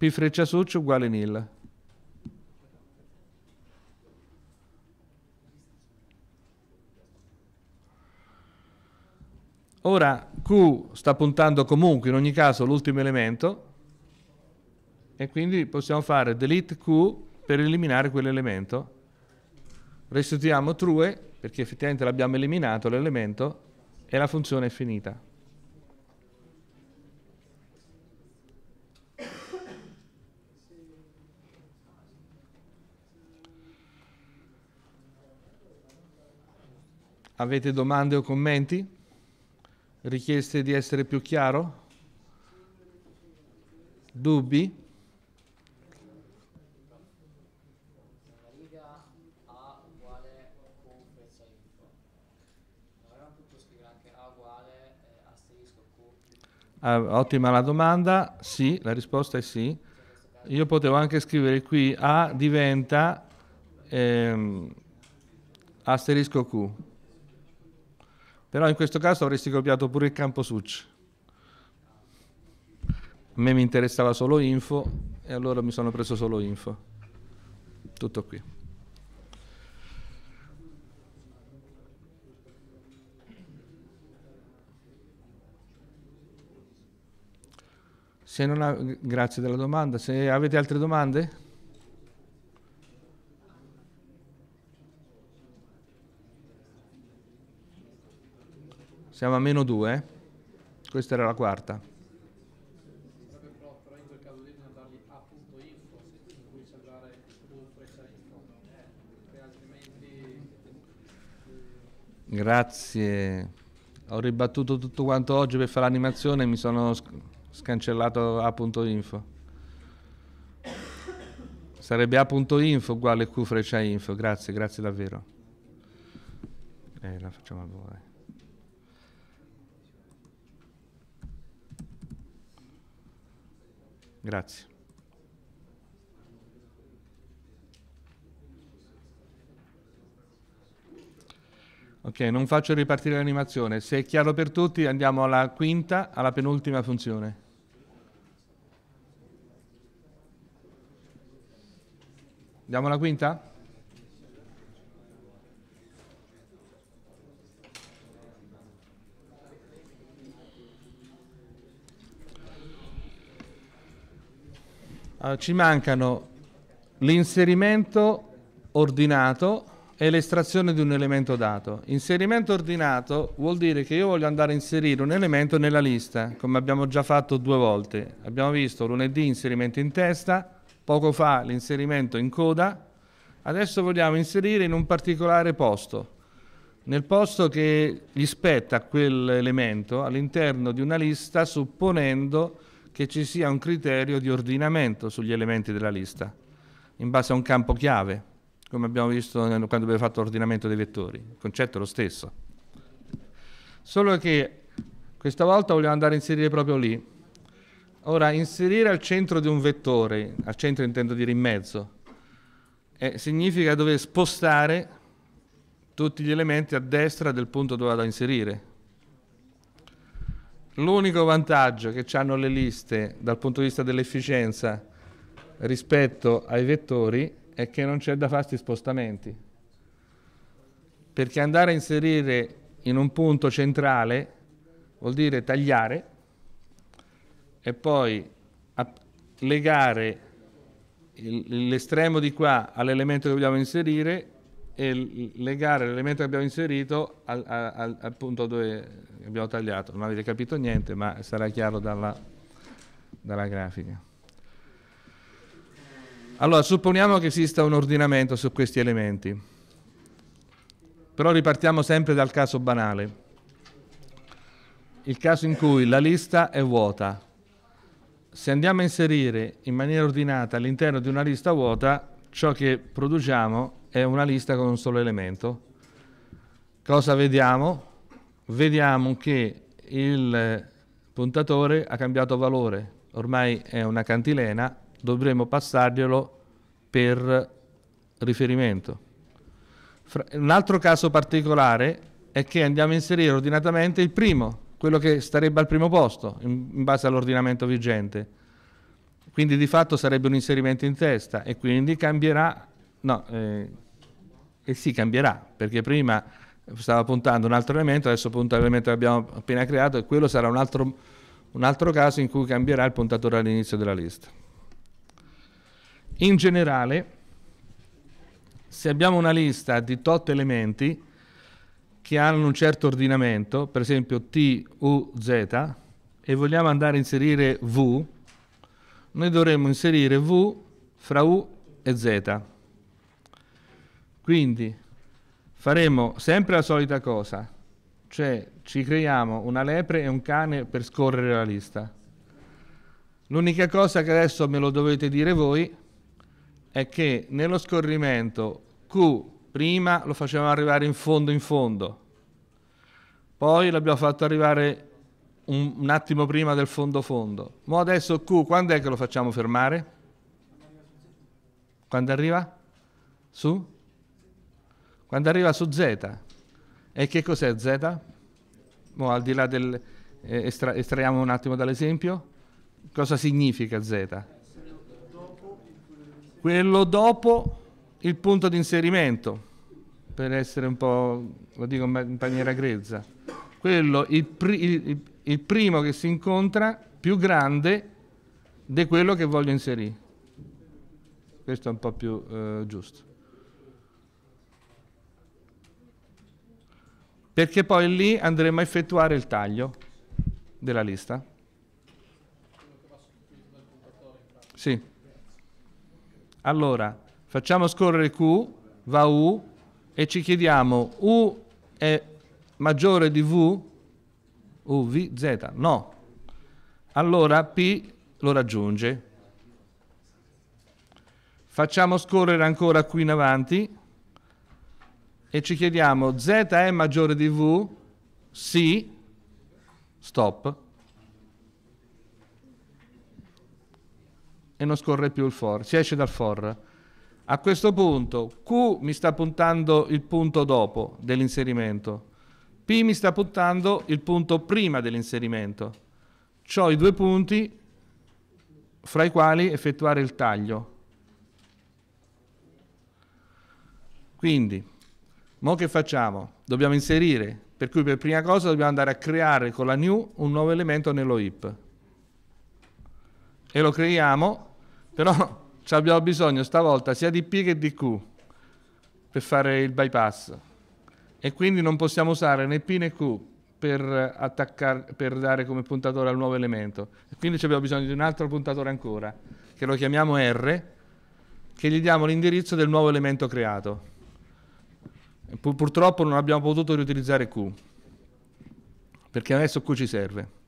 S1: P freccia succia uguale nil. Ora Q sta puntando comunque in ogni caso l'ultimo elemento e quindi possiamo fare delete Q per eliminare quell'elemento. Restituiamo true perché effettivamente l'abbiamo eliminato l'elemento e la funzione è finita. Avete domande o commenti? Richieste di essere più chiaro? Dubbi? Ah, ottima la domanda, sì, la risposta è sì. Io potevo anche scrivere qui A diventa ehm, asterisco Q, però in questo caso avresti copiato pure il campo suc. A me mi interessava solo info e allora mi sono preso solo info. Tutto qui. Se non ha... Grazie della domanda. Se avete altre domande? Siamo a meno 2. Questa era la quarta. Grazie. Ho ribattuto tutto quanto oggi per fare l'animazione e mi sono scancellato a.info. Sarebbe a.info uguale q freccia info. Grazie, grazie davvero. Eh, la facciamo a voi. Grazie. Ok, non faccio ripartire l'animazione. Se è chiaro per tutti, andiamo alla quinta, alla penultima funzione. Andiamo alla quinta? Ah, ci mancano l'inserimento ordinato e l'estrazione di un elemento dato. Inserimento ordinato vuol dire che io voglio andare a inserire un elemento nella lista, come abbiamo già fatto due volte. Abbiamo visto lunedì inserimento in testa, poco fa l'inserimento in coda, adesso vogliamo inserire in un particolare posto. Nel posto che gli spetta quell'elemento all'interno di una lista supponendo che ci sia un criterio di ordinamento sugli elementi della lista, in base a un campo chiave, come abbiamo visto quando abbiamo fatto l'ordinamento dei vettori. Il concetto è lo stesso. Solo che questa volta vogliamo andare a inserire proprio lì. Ora, inserire al centro di un vettore, al centro intendo dire in mezzo, eh, significa dover spostare tutti gli elementi a destra del punto dove vado a inserire. L'unico vantaggio che hanno le liste dal punto di vista dell'efficienza rispetto ai vettori è che non c'è da fare questi spostamenti. Perché andare a inserire in un punto centrale vuol dire tagliare e poi legare l'estremo di qua all'elemento che vogliamo inserire e legare l'elemento che abbiamo inserito al, al, al, punto dove abbiamo tagliato. Non avete capito niente, ma sarà chiaro dalla, dalla grafica. Allora, supponiamo che esista un ordinamento su questi elementi, però ripartiamo sempre dal caso banale, il caso in cui la lista è vuota. Se andiamo a inserire in maniera ordinata all'interno di una lista vuota, ciò che produciamo è una lista con un solo elemento. Cosa vediamo? Vediamo che il puntatore ha cambiato valore, ormai è una cantilena, dovremo passarglielo per riferimento. Fra un altro caso particolare è che andiamo a inserire ordinatamente il primo, quello che starebbe al primo posto in, in base all'ordinamento vigente. Quindi di fatto sarebbe un inserimento in testa e quindi cambierà No, eh, si sì, cambierà, perché prima stava puntando un altro elemento, adesso punta l'elemento che abbiamo appena creato e quello sarà un altro, un altro caso in cui cambierà il puntatore all'inizio della lista. In generale, se abbiamo una lista di tot elementi che hanno un certo ordinamento, per esempio T, U, Z, e vogliamo andare a inserire V, noi dovremmo inserire V fra U e Z. Quindi faremo sempre la solita cosa, cioè ci creiamo una lepre e un cane per scorrere la lista. L'unica cosa che adesso me lo dovete dire voi è che nello scorrimento Q prima lo facevamo arrivare in fondo in fondo, poi l'abbiamo fatto arrivare un, un, attimo prima del fondo fondo. Ma adesso Q quando è che lo facciamo fermare? Quando arriva? Su? Quando arriva su Z, e che cos'è Z? Mo, al di là del... Eh, estra, estraiamo un attimo dall'esempio. Cosa significa Z? Quello dopo il punto di inserimento, per essere un po', lo dico in maniera grezza. Quello, il, pri, il, il primo che si incontra più grande di quello che voglio inserire. Questo è un po' più eh, giusto. perché poi lì andremo a effettuare il taglio della lista. Sì. Allora, facciamo scorrere Q, va U e ci chiediamo U è maggiore di V? U, V, Z? No. Allora P lo raggiunge. Facciamo scorrere ancora qui in avanti e ci chiediamo z è maggiore di v? Sì. Stop. E non scorre più il for, si esce dal for. A questo punto Q mi sta puntando il punto dopo dell'inserimento, P mi sta puntando il punto prima dell'inserimento. Ho i due punti fra i quali effettuare il taglio. Quindi Mo che facciamo? Dobbiamo inserire, per cui per prima cosa dobbiamo andare a creare con la new un nuovo elemento nello heap. E lo creiamo, però abbiamo bisogno stavolta sia di P che di Q per fare il bypass. E quindi non possiamo usare né P né Q per, per dare come puntatore al nuovo elemento. E quindi abbiamo bisogno di un altro puntatore ancora, che lo chiamiamo R, che gli diamo l'indirizzo del nuovo elemento creato. Pur, purtroppo non abbiamo potuto riutilizzare Q, perché adesso Q ci serve.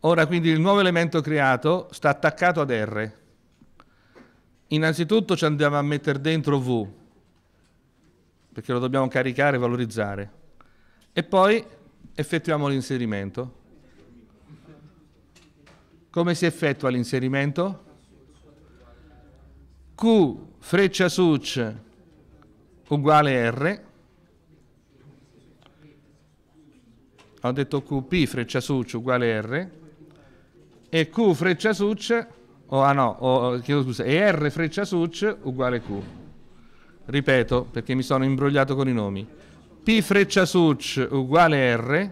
S1: Ora quindi il nuovo elemento creato sta attaccato ad R. Innanzitutto ci andiamo a mettere dentro V, perché lo dobbiamo caricare e valorizzare. E poi effettuiamo l'inserimento. Come si effettua l'inserimento? Q freccia suc uguale R, ho detto QP freccia succia uguale R, e Q freccia succia, oh, ah no, oh, scusa, e R freccia succia uguale Q. Ripeto, perché mi sono imbrogliato con i nomi. P freccia succia uguale R,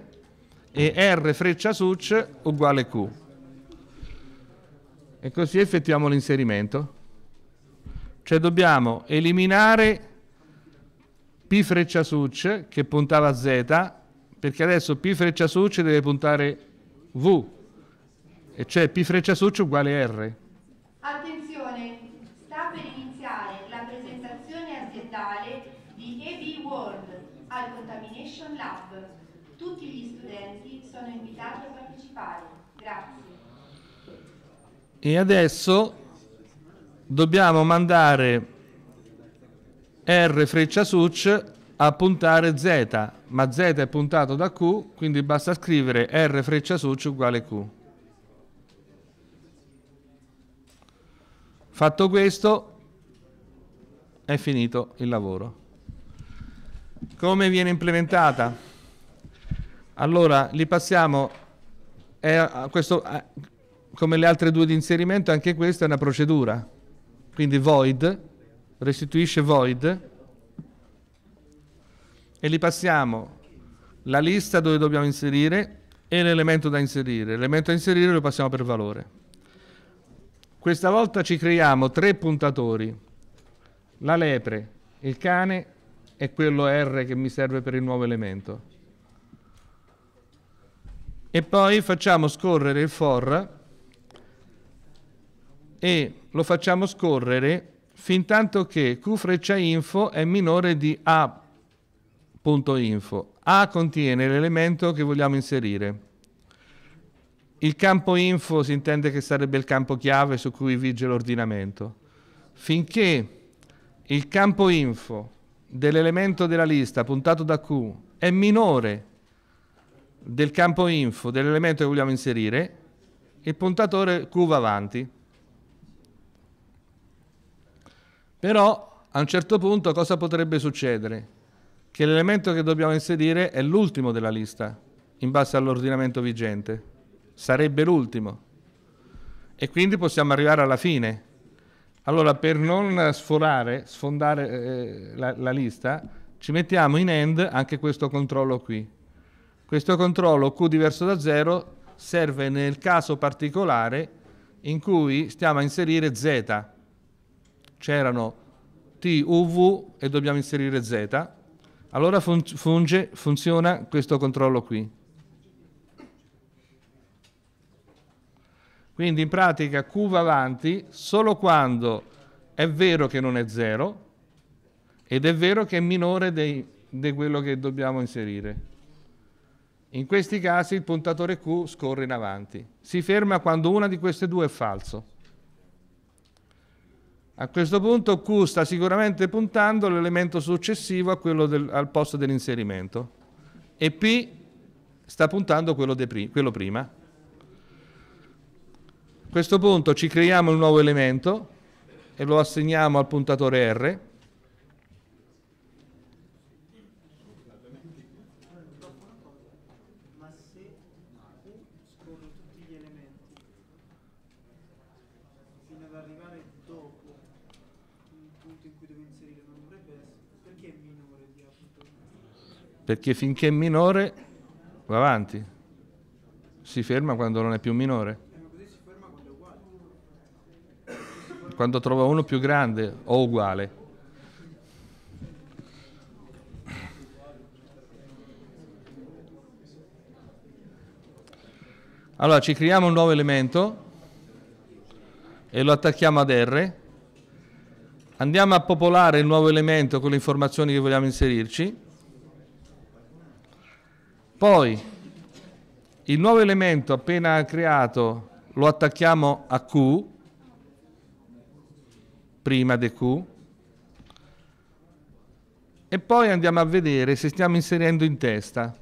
S1: e R freccia succia uguale Q. E così effettuiamo l'inserimento. Cioè dobbiamo eliminare P freccia suc che puntava Z, perché adesso P freccia suc deve puntare V, e cioè P freccia suc uguale R. Attenzione, sta per iniziare la presentazione aziendale di EB World al Contamination Lab. Tutti gli studenti sono invitati a partecipare. Grazie. E adesso dobbiamo mandare R freccia suc a puntare Z, ma Z è puntato da Q, quindi basta scrivere R freccia suc uguale Q. Fatto questo, è finito il lavoro. Come viene implementata? Allora, li passiamo, a questo, a, come le altre due di inserimento, anche questa è una procedura, quindi void, restituisce void e gli passiamo la lista dove dobbiamo inserire e l'elemento da inserire. L'elemento da inserire lo passiamo per valore. Questa volta ci creiamo tre puntatori, la lepre, il cane e quello R che mi serve per il nuovo elemento. E poi facciamo scorrere il for e lo facciamo scorrere fintanto che Q freccia info è minore di a.info. A contiene l'elemento che vogliamo inserire. Il campo info si intende che sarebbe il campo chiave su cui vige l'ordinamento. Finché il campo info dell'elemento della lista puntato da Q è minore del campo info dell'elemento che vogliamo inserire, il puntatore Q va avanti. Però a un certo punto cosa potrebbe succedere? Che l'elemento che dobbiamo inserire è l'ultimo della lista, in base all'ordinamento vigente. Sarebbe l'ultimo. E quindi possiamo arrivare alla fine. Allora, per non sforare, sfondare eh, la, la lista, ci mettiamo in end anche questo controllo qui. Questo controllo Q diverso da 0 serve nel caso particolare in cui stiamo a inserire Z c'erano T, U, V e dobbiamo inserire Z, allora fun funge, funziona questo controllo qui. Quindi in pratica Q va avanti solo quando è vero che non è 0 ed è vero che è minore di quello che dobbiamo inserire. In questi casi il puntatore Q scorre in avanti. Si ferma quando una di queste due è falso. A questo punto Q sta sicuramente puntando all'elemento successivo a quello del, al posto dell'inserimento e P sta puntando quello, pri, quello prima. A questo punto ci creiamo un nuovo elemento e lo assegniamo al puntatore R perché finché è minore va avanti, si ferma quando non è più minore. Quando trova uno più grande o uguale. Allora ci creiamo un nuovo elemento e lo attacchiamo ad R. Andiamo a popolare il nuovo elemento con le informazioni che vogliamo inserirci poi il nuovo elemento appena creato lo attacchiamo a Q, prima di Q, e poi andiamo a vedere se stiamo inserendo in testa.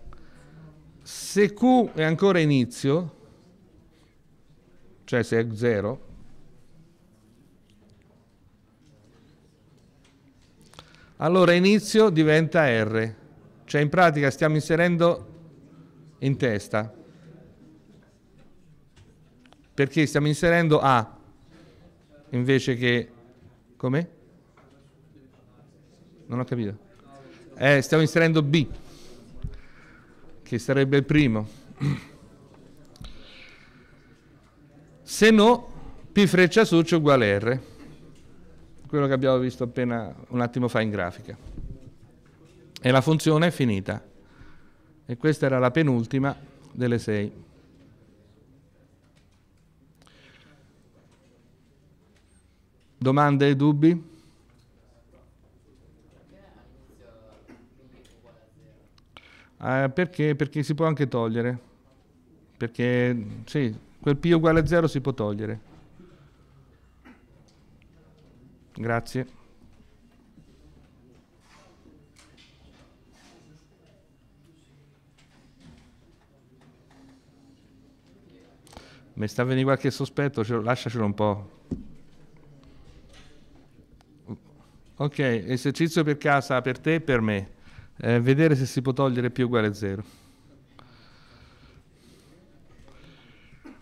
S1: Se Q è ancora inizio, cioè se è 0, allora inizio diventa R. Cioè in pratica stiamo inserendo in testa. Perché stiamo inserendo A invece che... Come? Non ho capito. Eh, stiamo inserendo B, che sarebbe il primo. Se no, P freccia succio uguale R, quello che abbiamo visto appena un attimo fa in grafica. E la funzione è finita. E questa era la penultima delle sei. Domande e dubbi? Eh, perché? Perché si può anche togliere. Perché sì, quel P uguale a zero si può togliere. Grazie. Mi sta venendo qualche sospetto, lasciacelo un po'. Ok, esercizio per casa per te e per me. Eh, vedere se si può togliere più uguale a zero.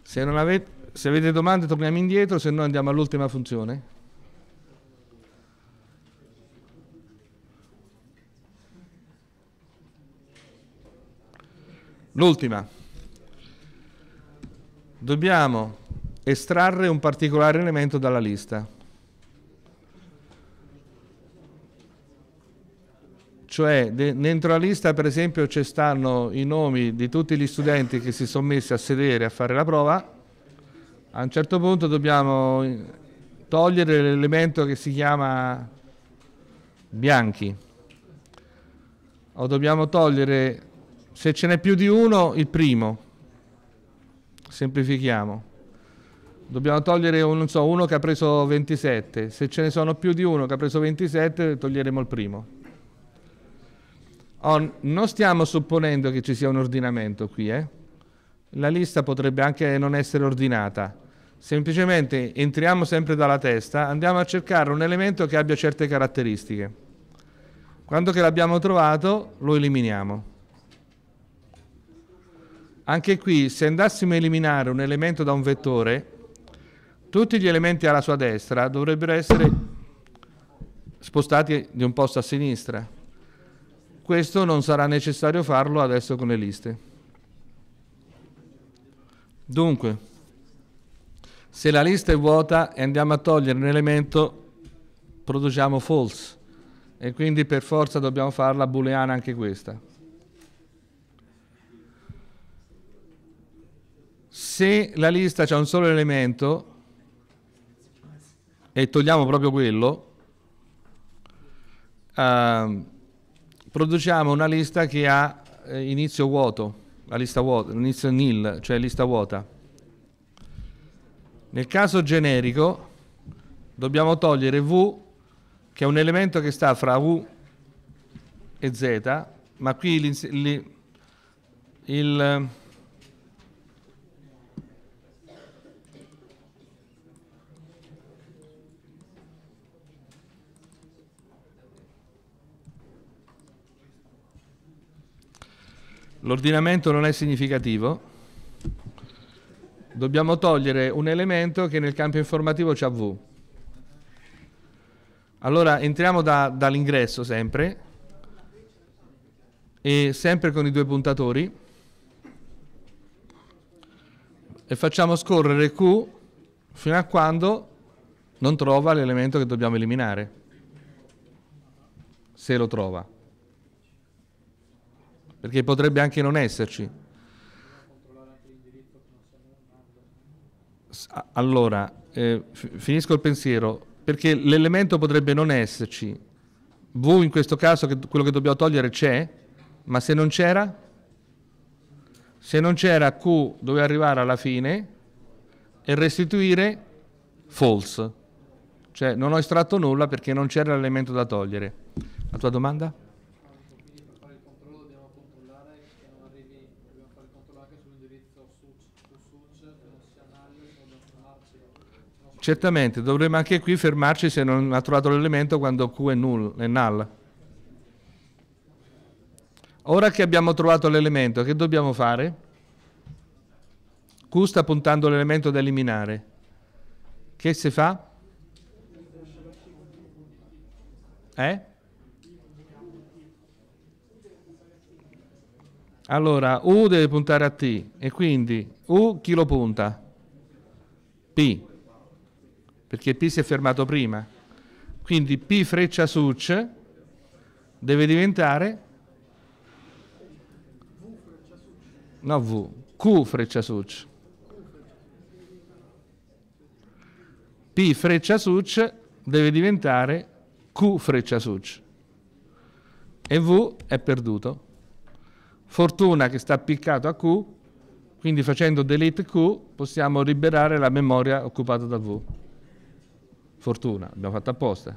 S1: Se, avete, se avete domande torniamo indietro, se no andiamo all'ultima funzione. L'ultima dobbiamo estrarre un particolare elemento dalla lista. Cioè, dentro la lista, per esempio, ci stanno i nomi di tutti gli studenti che si sono messi a sedere a fare la prova. A un certo punto dobbiamo togliere l'elemento che si chiama bianchi. O dobbiamo togliere, se ce n'è più di uno, il primo semplifichiamo, dobbiamo togliere un, so, uno che ha preso 27, se ce ne sono più di uno che ha preso 27 toglieremo il primo. Oh, non stiamo supponendo che ci sia un ordinamento qui, eh? la lista potrebbe anche non essere ordinata, semplicemente entriamo sempre dalla testa, andiamo a cercare un elemento che abbia certe caratteristiche. Quando che l'abbiamo trovato lo eliminiamo. Anche qui, se andassimo a eliminare un elemento da un vettore, tutti gli elementi alla sua destra dovrebbero essere spostati di un posto a sinistra. Questo non sarà necessario farlo adesso con le liste. Dunque, se la lista è vuota e andiamo a togliere un elemento, produciamo false e quindi per forza dobbiamo farla booleana anche questa. se la lista c'è un solo elemento e togliamo proprio quello, eh, produciamo una lista che ha eh, inizio vuoto, la lista vuota, inizio nil, cioè lista vuota. Nel caso generico dobbiamo togliere v, che è un elemento che sta fra u e z, ma qui il, il, il l'ordinamento non è significativo, dobbiamo togliere un elemento che nel campo informativo c'ha V. Allora entriamo da, dall'ingresso sempre e sempre con i due puntatori e facciamo scorrere Q fino a quando non trova l'elemento che dobbiamo eliminare, se lo trova perché potrebbe anche non esserci. Allora, eh, finisco il pensiero, perché l'elemento potrebbe non esserci. V in questo caso, che, quello che dobbiamo togliere c'è, ma se non c'era? Se non c'era Q doveva arrivare alla fine e restituire false. Cioè non ho estratto nulla perché non c'era l'elemento da togliere. La tua domanda? Certamente, dovremmo anche qui fermarci se non ha trovato l'elemento quando Q è null. È null. Ora che abbiamo trovato l'elemento, che dobbiamo fare? Q sta puntando l'elemento da eliminare. Che si fa? Eh? Allora, U deve puntare a T e quindi U chi lo punta? P perché P si è fermato prima. Quindi P freccia suc deve diventare no V, Q freccia suc. P freccia suc deve diventare Q freccia suc. E V è perduto. Fortuna che sta appiccato a Q, quindi facendo delete Q possiamo liberare la memoria occupata da V. Fortuna, abbiamo fatto apposta.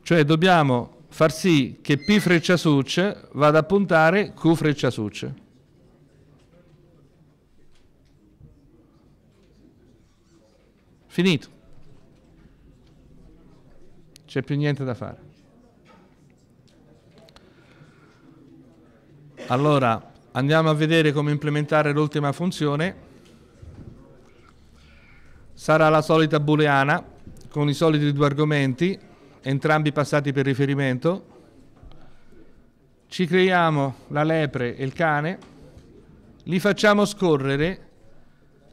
S1: Cioè dobbiamo far sì che P freccia succe vada a puntare Q freccia succe. Finito. C'è più niente da fare. Allora, andiamo a vedere come implementare l'ultima funzione. Sarà la solita booleana con i soliti due argomenti, entrambi passati per riferimento. Ci creiamo la lepre e il cane, li facciamo scorrere,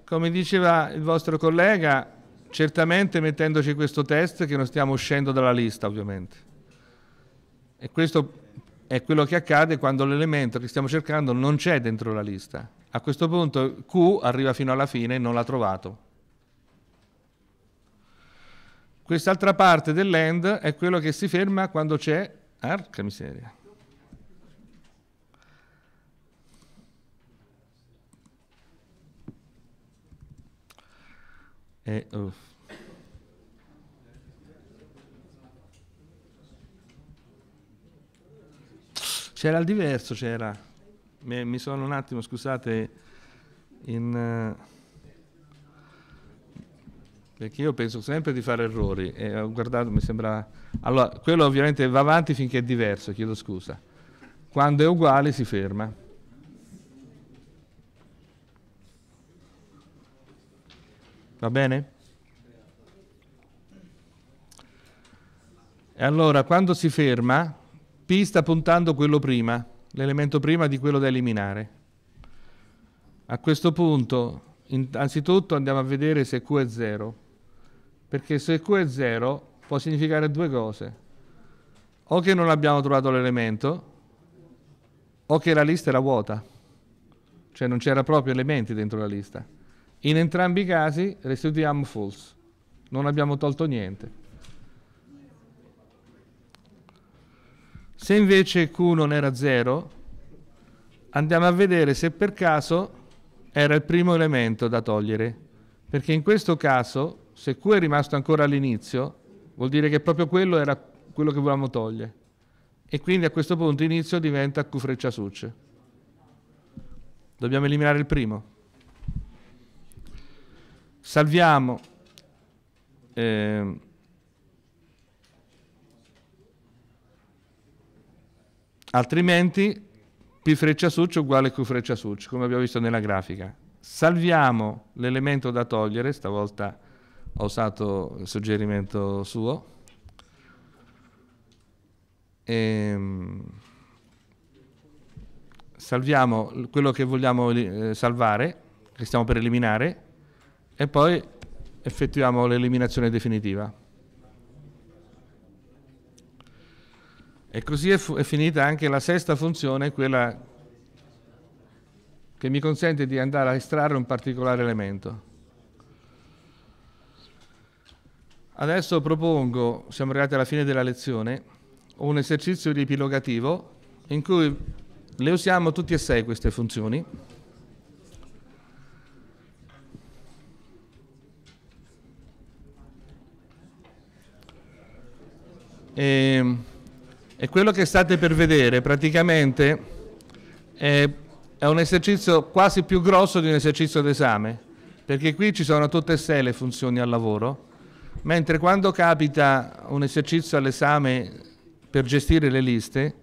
S1: come diceva il vostro collega, certamente mettendoci questo test che non stiamo uscendo dalla lista ovviamente. E questo è quello che accade quando l'elemento che stiamo cercando non c'è dentro la lista. A questo punto Q arriva fino alla fine e non l'ha trovato. Quest'altra parte dell'end è quello che si ferma quando c'è... Arca miseria. E, oh. C'era il diverso, c'era. Mi, sono un attimo, scusate, in... Uh, perché io penso sempre di fare errori e ho eh, guardato, mi sembra... Allora, quello ovviamente va avanti finché è diverso, chiedo scusa. Quando è uguale si ferma. Va bene? E allora, quando si ferma, P sta puntando quello prima, l'elemento prima di quello da eliminare. A questo punto, anzitutto andiamo a vedere se Q è 0. Perché se Q è 0 può significare due cose. O che non abbiamo trovato l'elemento, o che la lista era vuota, cioè non c'era proprio elementi dentro la lista. In entrambi i casi restituiamo false, non abbiamo tolto niente. Se invece Q non era 0, andiamo a vedere se per caso era il primo elemento da togliere, perché in questo caso se Q è rimasto ancora all'inizio, vuol dire che proprio quello era quello che volevamo togliere. E quindi a questo punto inizio diventa Q freccia succe. Dobbiamo eliminare il primo. Salviamo eh, altrimenti P freccia succe uguale Q freccia succe, come abbiamo visto nella grafica. Salviamo l'elemento da togliere, stavolta ho usato il suggerimento suo. E, ehm, salviamo quello che vogliamo eh, salvare, che stiamo per eliminare, e poi effettuiamo l'eliminazione definitiva. E così è, è, finita anche la sesta funzione, quella che mi consente di andare a estrarre un particolare elemento. Adesso propongo, siamo arrivati alla fine della lezione, un esercizio riepilogativo in cui le usiamo tutti e sei queste funzioni. E, ehm, e quello che state per vedere praticamente è, è un esercizio quasi più grosso di un esercizio d'esame, perché qui ci sono tutte e sei le funzioni al lavoro Mentre quando capita un esercizio all'esame per gestire le liste,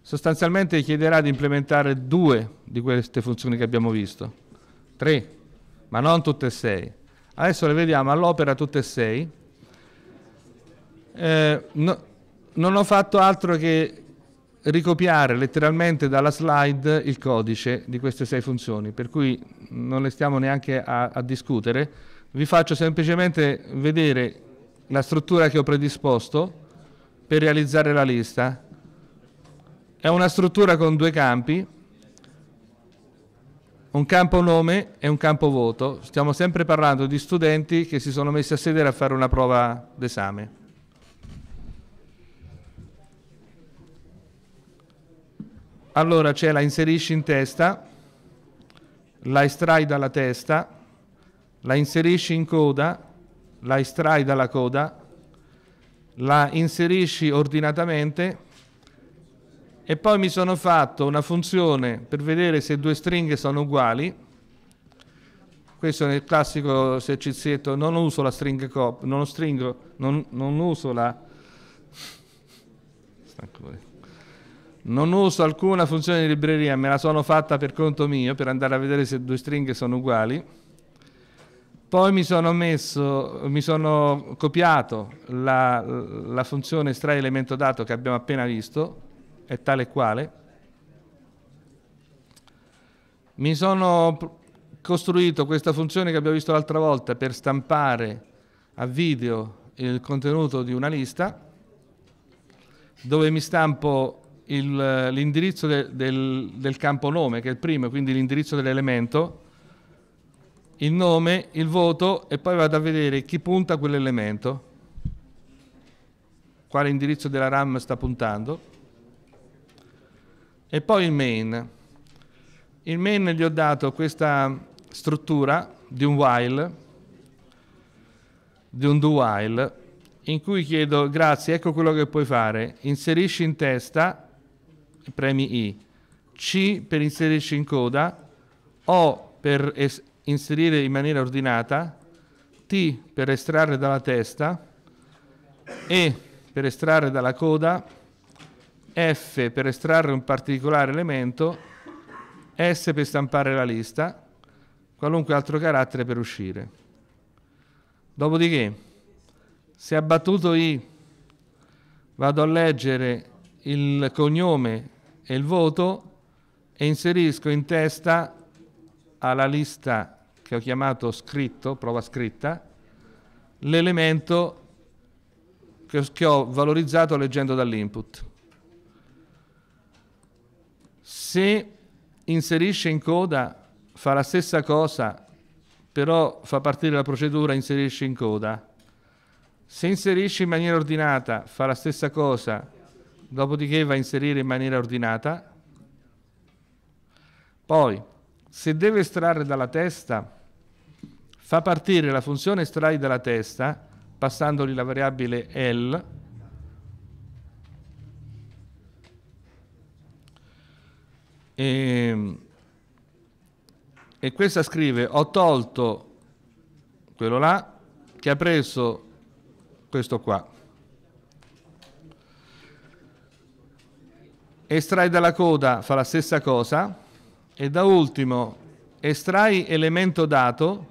S1: sostanzialmente chiederà di implementare due di queste funzioni che abbiamo visto, tre, ma non tutte e sei. Adesso le vediamo all'opera tutte e sei. Eh, no, non ho fatto altro che ricopiare letteralmente dalla slide il codice di queste sei funzioni, per cui non le stiamo neanche a, a discutere vi faccio semplicemente vedere la struttura che ho predisposto per realizzare la lista. È una struttura con due campi, un campo nome e un campo voto. Stiamo sempre parlando di studenti che si sono messi a sedere a fare una prova d'esame. Allora c'è la inserisci in testa, la estrai dalla testa, la inserisci in coda, la estrai dalla coda, la inserisci ordinatamente e poi mi sono fatto una funzione per vedere se due stringhe sono uguali. Questo è il classico esercizio, non uso la string cop, non stringo, non, non uso la... Non uso alcuna funzione di libreria, me la sono fatta per conto mio per andare a vedere se due stringhe sono uguali. Poi mi sono messo, mi sono copiato la, la funzione estrae elemento dato che abbiamo appena visto, è tale e quale. Mi sono costruito questa funzione che abbiamo visto l'altra volta per stampare a video il contenuto di una lista dove mi stampo l'indirizzo de, del, del campo nome che è il primo, quindi l'indirizzo dell'elemento il nome, il voto e poi vado a vedere chi punta quell'elemento, quale indirizzo della RAM sta puntando e poi il main. Il main gli ho dato questa struttura di un while, di un do while, in cui chiedo grazie, ecco quello che puoi fare, inserisci in testa, premi I, C per inserirci in coda, O per inserire in maniera ordinata, T per estrarre dalla testa, E per estrarre dalla coda, F per estrarre un particolare elemento, S per stampare la lista, qualunque altro carattere per uscire. Dopodiché, se abbattuto I, vado a leggere il cognome e il voto e inserisco in testa alla lista che ho chiamato scritto, prova scritta, l'elemento che ho valorizzato leggendo dall'input. Se inserisce in coda fa la stessa cosa, però fa partire la procedura inserisce in coda. Se inserisce in maniera ordinata fa la stessa cosa, dopodiché va a inserire in maniera ordinata. Poi, se deve estrarre dalla testa, fa partire la funzione estrai dalla testa passandogli la variabile L e, ehm, e questa scrive ho tolto quello là che ha preso questo qua estrai dalla coda fa la stessa cosa e da ultimo estrai elemento dato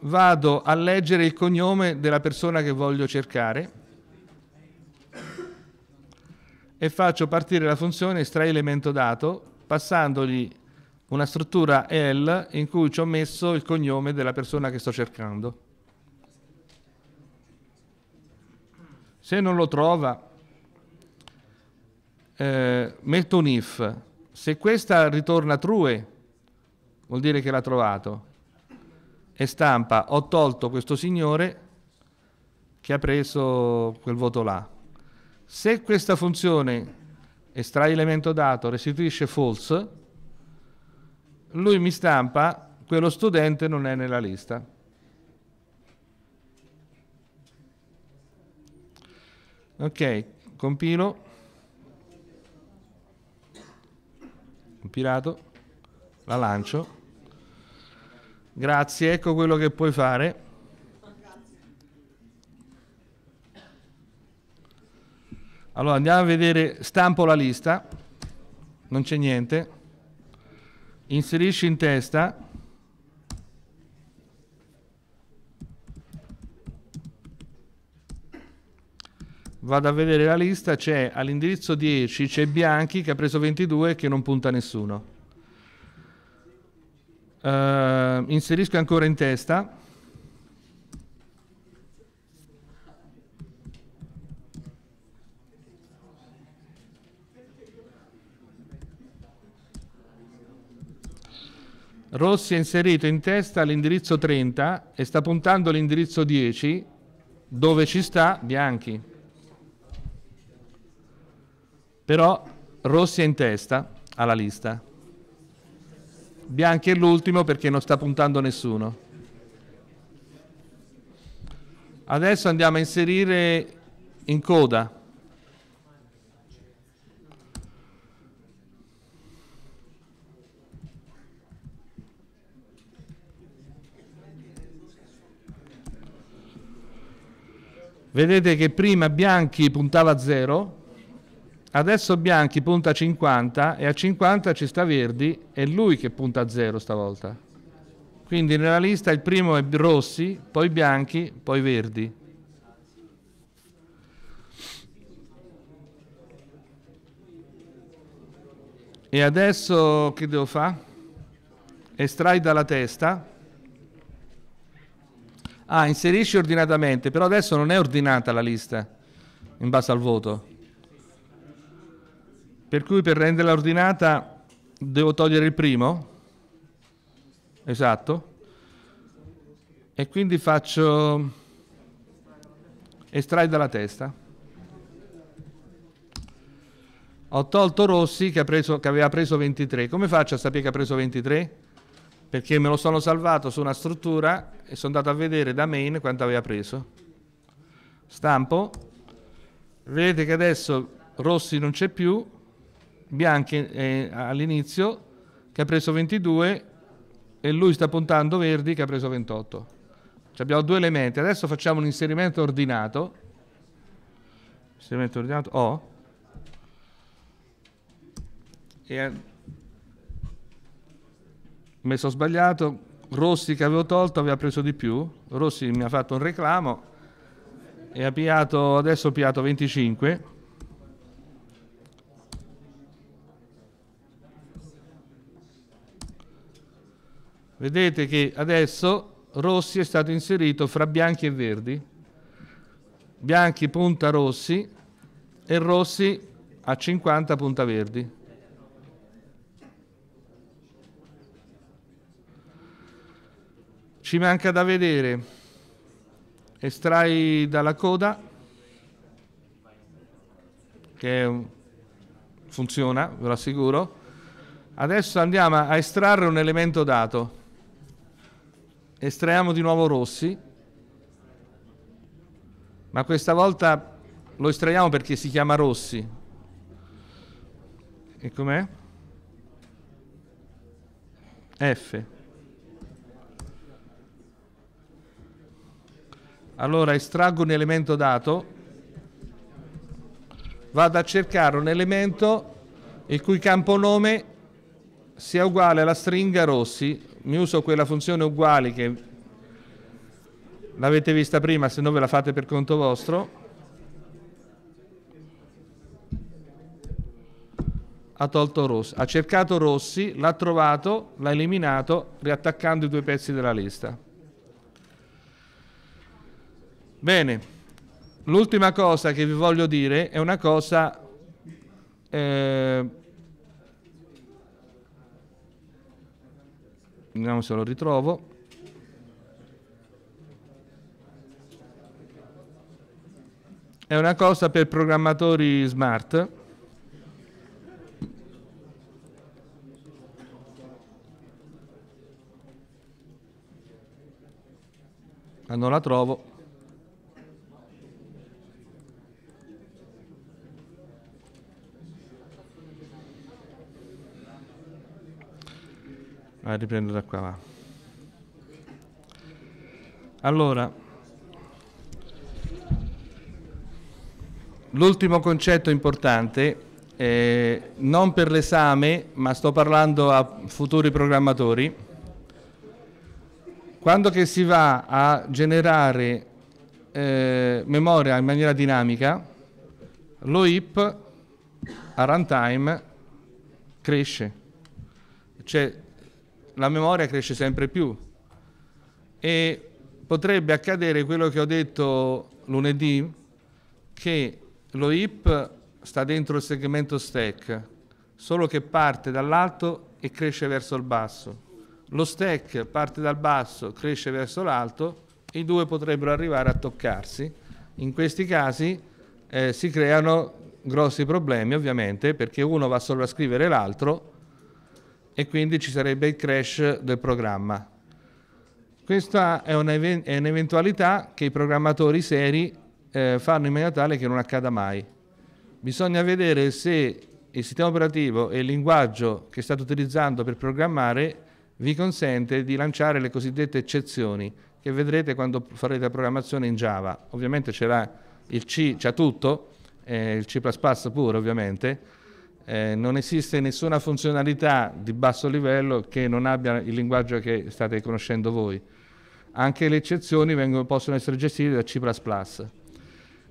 S1: vado a leggere il cognome della persona che voglio cercare e faccio partire la funzione estrae elemento dato passandogli una struttura L in cui ci ho messo il cognome della persona che sto cercando. Se non lo trova, eh, metto un if. Se questa ritorna true, vuol dire che l'ha trovato e stampa ho tolto questo signore che ha preso quel voto là. Se questa funzione estrae elemento dato, restituisce false, lui mi stampa quello studente non è nella lista. Ok, compilo. Compilato. La lancio. Grazie, ecco quello che puoi fare. Allora andiamo a vedere, stampo la lista, non c'è niente, inserisci in testa, vado a vedere la lista, c'è all'indirizzo 10, c'è Bianchi che ha preso 22 e che non punta nessuno. Uh, inserisco ancora in testa. Rossi ha inserito in testa l'indirizzo 30 e sta puntando l'indirizzo 10 dove ci sta Bianchi. Però Rossi è in testa alla lista. Bianchi è l'ultimo perché non sta puntando nessuno. Adesso andiamo a inserire in coda. Vedete che prima Bianchi puntava a 0, Adesso Bianchi punta 50 e a 50 ci sta Verdi, è lui che punta a 0 stavolta. Quindi nella lista il primo è Rossi, poi Bianchi, poi Verdi. E adesso che devo fare? Estrai dalla testa. Ah, inserisci ordinatamente, però adesso non è ordinata la lista in base al voto. Per cui per renderla ordinata devo togliere il primo? Esatto. E quindi faccio estrai dalla testa. Ho tolto Rossi che, preso, che aveva preso 23. Come faccio a sapere che ha preso 23? Perché me lo sono salvato su una struttura e sono andato a vedere da main quanto aveva preso. Stampo. Vedete che adesso Rossi non c'è più, bianche eh, all'inizio che ha preso 22 e lui sta puntando Verdi che ha preso 28. Ci cioè, abbiamo due elementi. Adesso facciamo un inserimento ordinato. Inserimento ordinato O. Oh. E mi sono sbagliato. Rossi che avevo tolto aveva preso di più. Rossi mi ha fatto un reclamo e ha piato, adesso ha piato 25. Vedete che adesso Rossi è stato inserito fra bianchi e verdi. Bianchi punta Rossi e Rossi a 50 punta verdi. Ci manca da vedere. Estrai dalla coda, che funziona, ve lo assicuro. Adesso andiamo a estrarre un elemento dato estraiamo di nuovo Rossi, ma questa volta lo estraiamo perché si chiama Rossi. E com'è? F. Allora estraggo un elemento dato, vado a cercare un elemento il cui camponome sia uguale alla stringa Rossi, mi uso quella funzione uguali che l'avete vista prima, se no ve la fate per conto vostro. Ha tolto Rossi, ha cercato Rossi, l'ha trovato, l'ha eliminato, riattaccando i due pezzi della lista. Bene, l'ultima cosa che vi voglio dire è una cosa... Eh, Vediamo se lo ritrovo. È una cosa per programmatori smart. Ah, non la trovo. Ah, riprendo da qua, va. Allora, l'ultimo concetto importante, eh, non per l'esame, ma sto parlando a futuri programmatori, quando che si va a generare eh, memoria in maniera dinamica, lo IP a runtime cresce. Cioè, la memoria cresce sempre più e potrebbe accadere quello che ho detto lunedì, che lo hip sta dentro il segmento stack, solo che parte dall'alto e cresce verso il basso. Lo stack parte dal basso, cresce verso l'alto, i due potrebbero arrivare a toccarsi. In questi casi eh, si creano grossi problemi ovviamente perché uno va a sovrascrivere l'altro e quindi ci sarebbe il crash del programma. Questa è un'eventualità che i programmatori seri eh, fanno in maniera tale che non accada mai. Bisogna vedere se il sistema operativo e il linguaggio che state utilizzando per programmare vi consente di lanciare le cosiddette eccezioni che vedrete quando farete la programmazione in Java. Ovviamente c'era il C, c'è tutto, eh, il C++ pure ovviamente, eh, non esiste nessuna funzionalità di basso livello che non abbia il linguaggio che state conoscendo voi. Anche le eccezioni vengono, possono essere gestite da C++.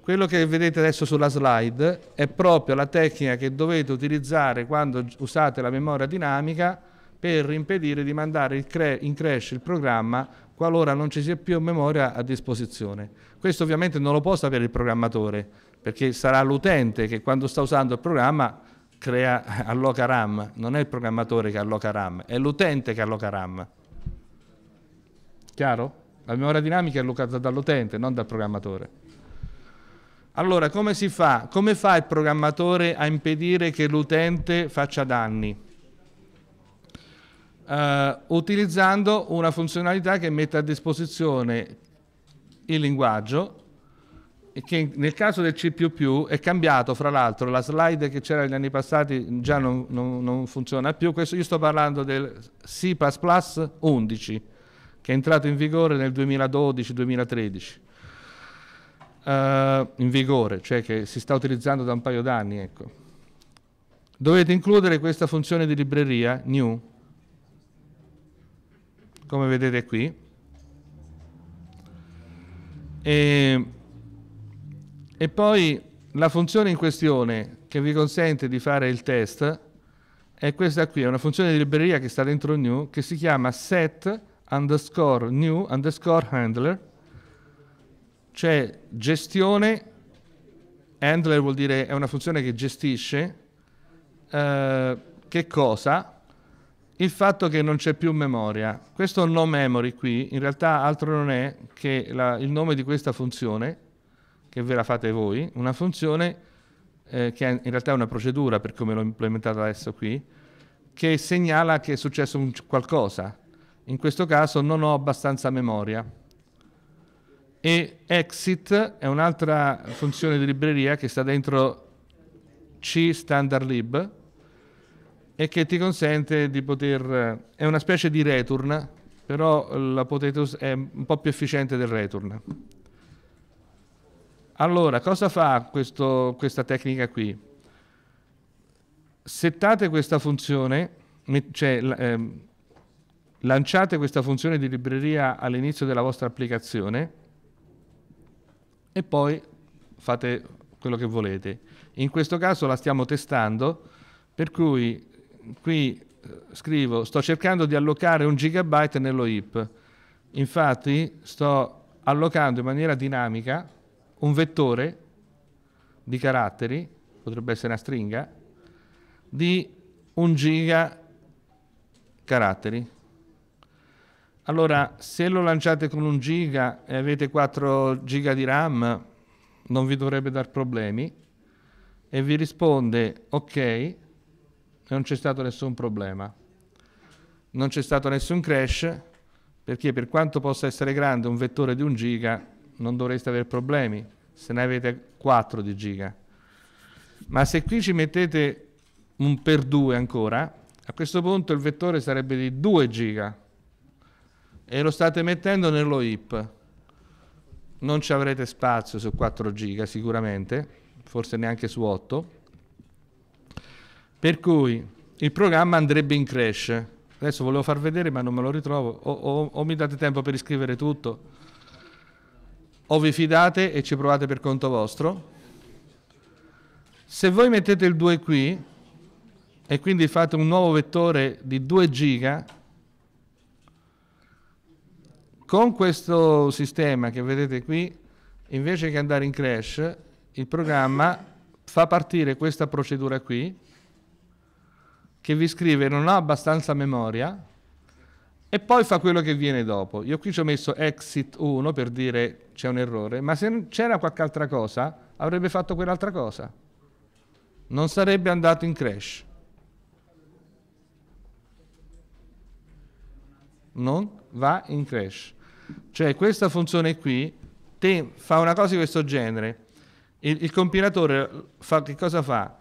S1: Quello che vedete adesso sulla slide è proprio la tecnica che dovete utilizzare quando usate la memoria dinamica per impedire di mandare in crash il programma qualora non ci sia più memoria a disposizione. Questo ovviamente non lo può sapere il programmatore, perché sarà l'utente che quando sta usando il programma crea, alloca RAM, non è il programmatore che alloca RAM, è l'utente che alloca RAM. Chiaro? La memoria dinamica è allocata dall'utente, non dal programmatore. Allora, come si fa? Come fa il programmatore a impedire che l'utente faccia danni? Uh, utilizzando una funzionalità che mette a disposizione il linguaggio che nel caso del C è cambiato, fra l'altro, la slide che c'era negli anni passati già non, non, non funziona più. Questo, io sto parlando del C 11, che è entrato in vigore nel 2012-2013. Uh, eh, in vigore, cioè che si sta utilizzando da un paio d'anni. Ecco. Dovete includere questa funzione di libreria new, come vedete qui. E e poi la funzione in questione che vi consente di fare il test è questa qui, è una funzione di libreria che sta dentro new, che si chiama set underscore new underscore handler, cioè gestione, handler vuol dire è una funzione che gestisce, eh, che cosa? Il fatto che non c'è più memoria. Questo no memory qui in realtà altro non è che la, il nome di questa funzione che ve la fate voi, una funzione eh, che in realtà è una procedura per come l'ho implementata adesso qui, che segnala che è successo qualcosa. In questo caso non ho abbastanza memoria. E exit è un'altra funzione di libreria che sta dentro C standard lib e che ti consente di poter... è una specie di return, però la potete, è un po' più efficiente del return. Allora, cosa fa questo, questa tecnica qui? Settate questa funzione, cioè, ehm, lanciate questa funzione di libreria all'inizio della vostra applicazione e poi fate quello che volete. In questo caso la stiamo testando, per cui qui eh, scrivo sto cercando di allocare un gigabyte nello heap. Infatti sto allocando in maniera dinamica un vettore di caratteri, potrebbe essere una stringa, di un giga caratteri. Allora, se lo lanciate con un giga e avete 4 giga di RAM, non vi dovrebbe dar problemi e vi risponde ok, non c'è stato nessun problema. Non c'è stato nessun crash, perché per quanto possa essere grande un vettore di un giga, non dovreste avere problemi, se ne avete 4 di giga. Ma se qui ci mettete un per 2 ancora, a questo punto il vettore sarebbe di 2 giga e lo state mettendo nello IP. Non ci avrete spazio su 4 giga sicuramente, forse neanche su 8. Per cui il programma andrebbe in crash. Adesso volevo far vedere ma non me lo ritrovo. O, o, o mi date tempo per iscrivere tutto o vi fidate e ci provate per conto vostro? Se voi mettete il 2 qui e quindi fate un nuovo vettore di 2 giga, con questo sistema che vedete qui, invece che andare in crash, il programma fa partire questa procedura qui, che vi scrive non ha abbastanza memoria, e poi fa quello che viene dopo. Io qui ci ho messo exit 1 per dire c'è un errore, ma se c'era qualche altra cosa avrebbe fatto quell'altra cosa. Non sarebbe andato in crash. Non va in crash. Cioè questa funzione qui te, fa una cosa di questo genere. Il, il compilatore fa, che cosa fa?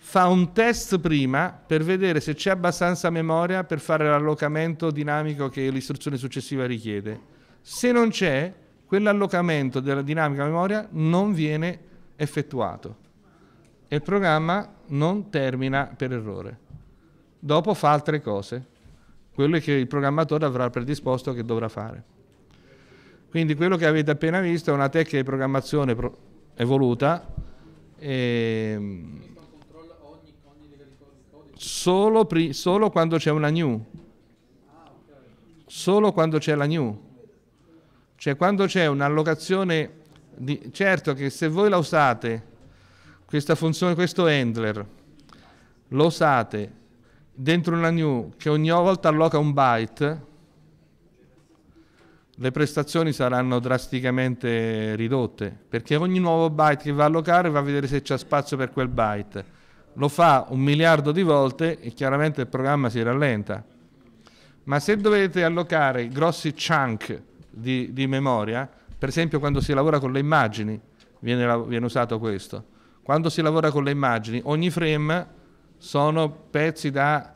S1: fa un test prima per vedere se c'è abbastanza memoria per fare l'allocamento dinamico che l'istruzione successiva richiede. Se non c'è, quell'allocamento della dinamica memoria non viene effettuato e il programma non termina per errore. Dopo fa altre cose, quelle che il programmatore avrà predisposto che dovrà fare. Quindi quello che avete appena visto è una tecnica di programmazione evoluta. E ehm, solo, pri- solo quando c'è una new. Solo quando c'è la new. Cioè quando c'è un'allocazione di... Certo che se voi la usate, questa funzione, questo handler, lo usate dentro una new che ogni volta alloca un byte, le prestazioni saranno drasticamente ridotte, perché ogni nuovo byte che va a allocare va a vedere se c'è spazio per quel byte lo fa un miliardo di volte e chiaramente il programma si rallenta. Ma se dovete allocare grossi chunk di, di memoria, per esempio quando si lavora con le immagini, viene, viene usato questo. Quando si lavora con le immagini, ogni frame sono pezzi da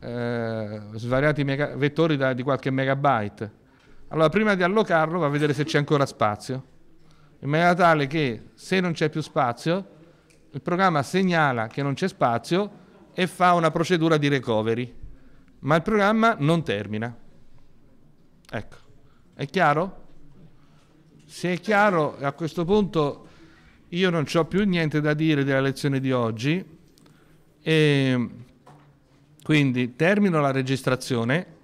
S1: eh, svariati mega, vettori da, di qualche megabyte. Allora prima di allocarlo va a vedere se c'è ancora spazio, in maniera tale che se non c'è più spazio il programma segnala che non c'è spazio e fa una procedura di recovery, ma il programma non termina. Ecco, è chiaro? Se è chiaro, a questo punto io non ho più niente da dire della lezione di oggi, e ehm, quindi termino la registrazione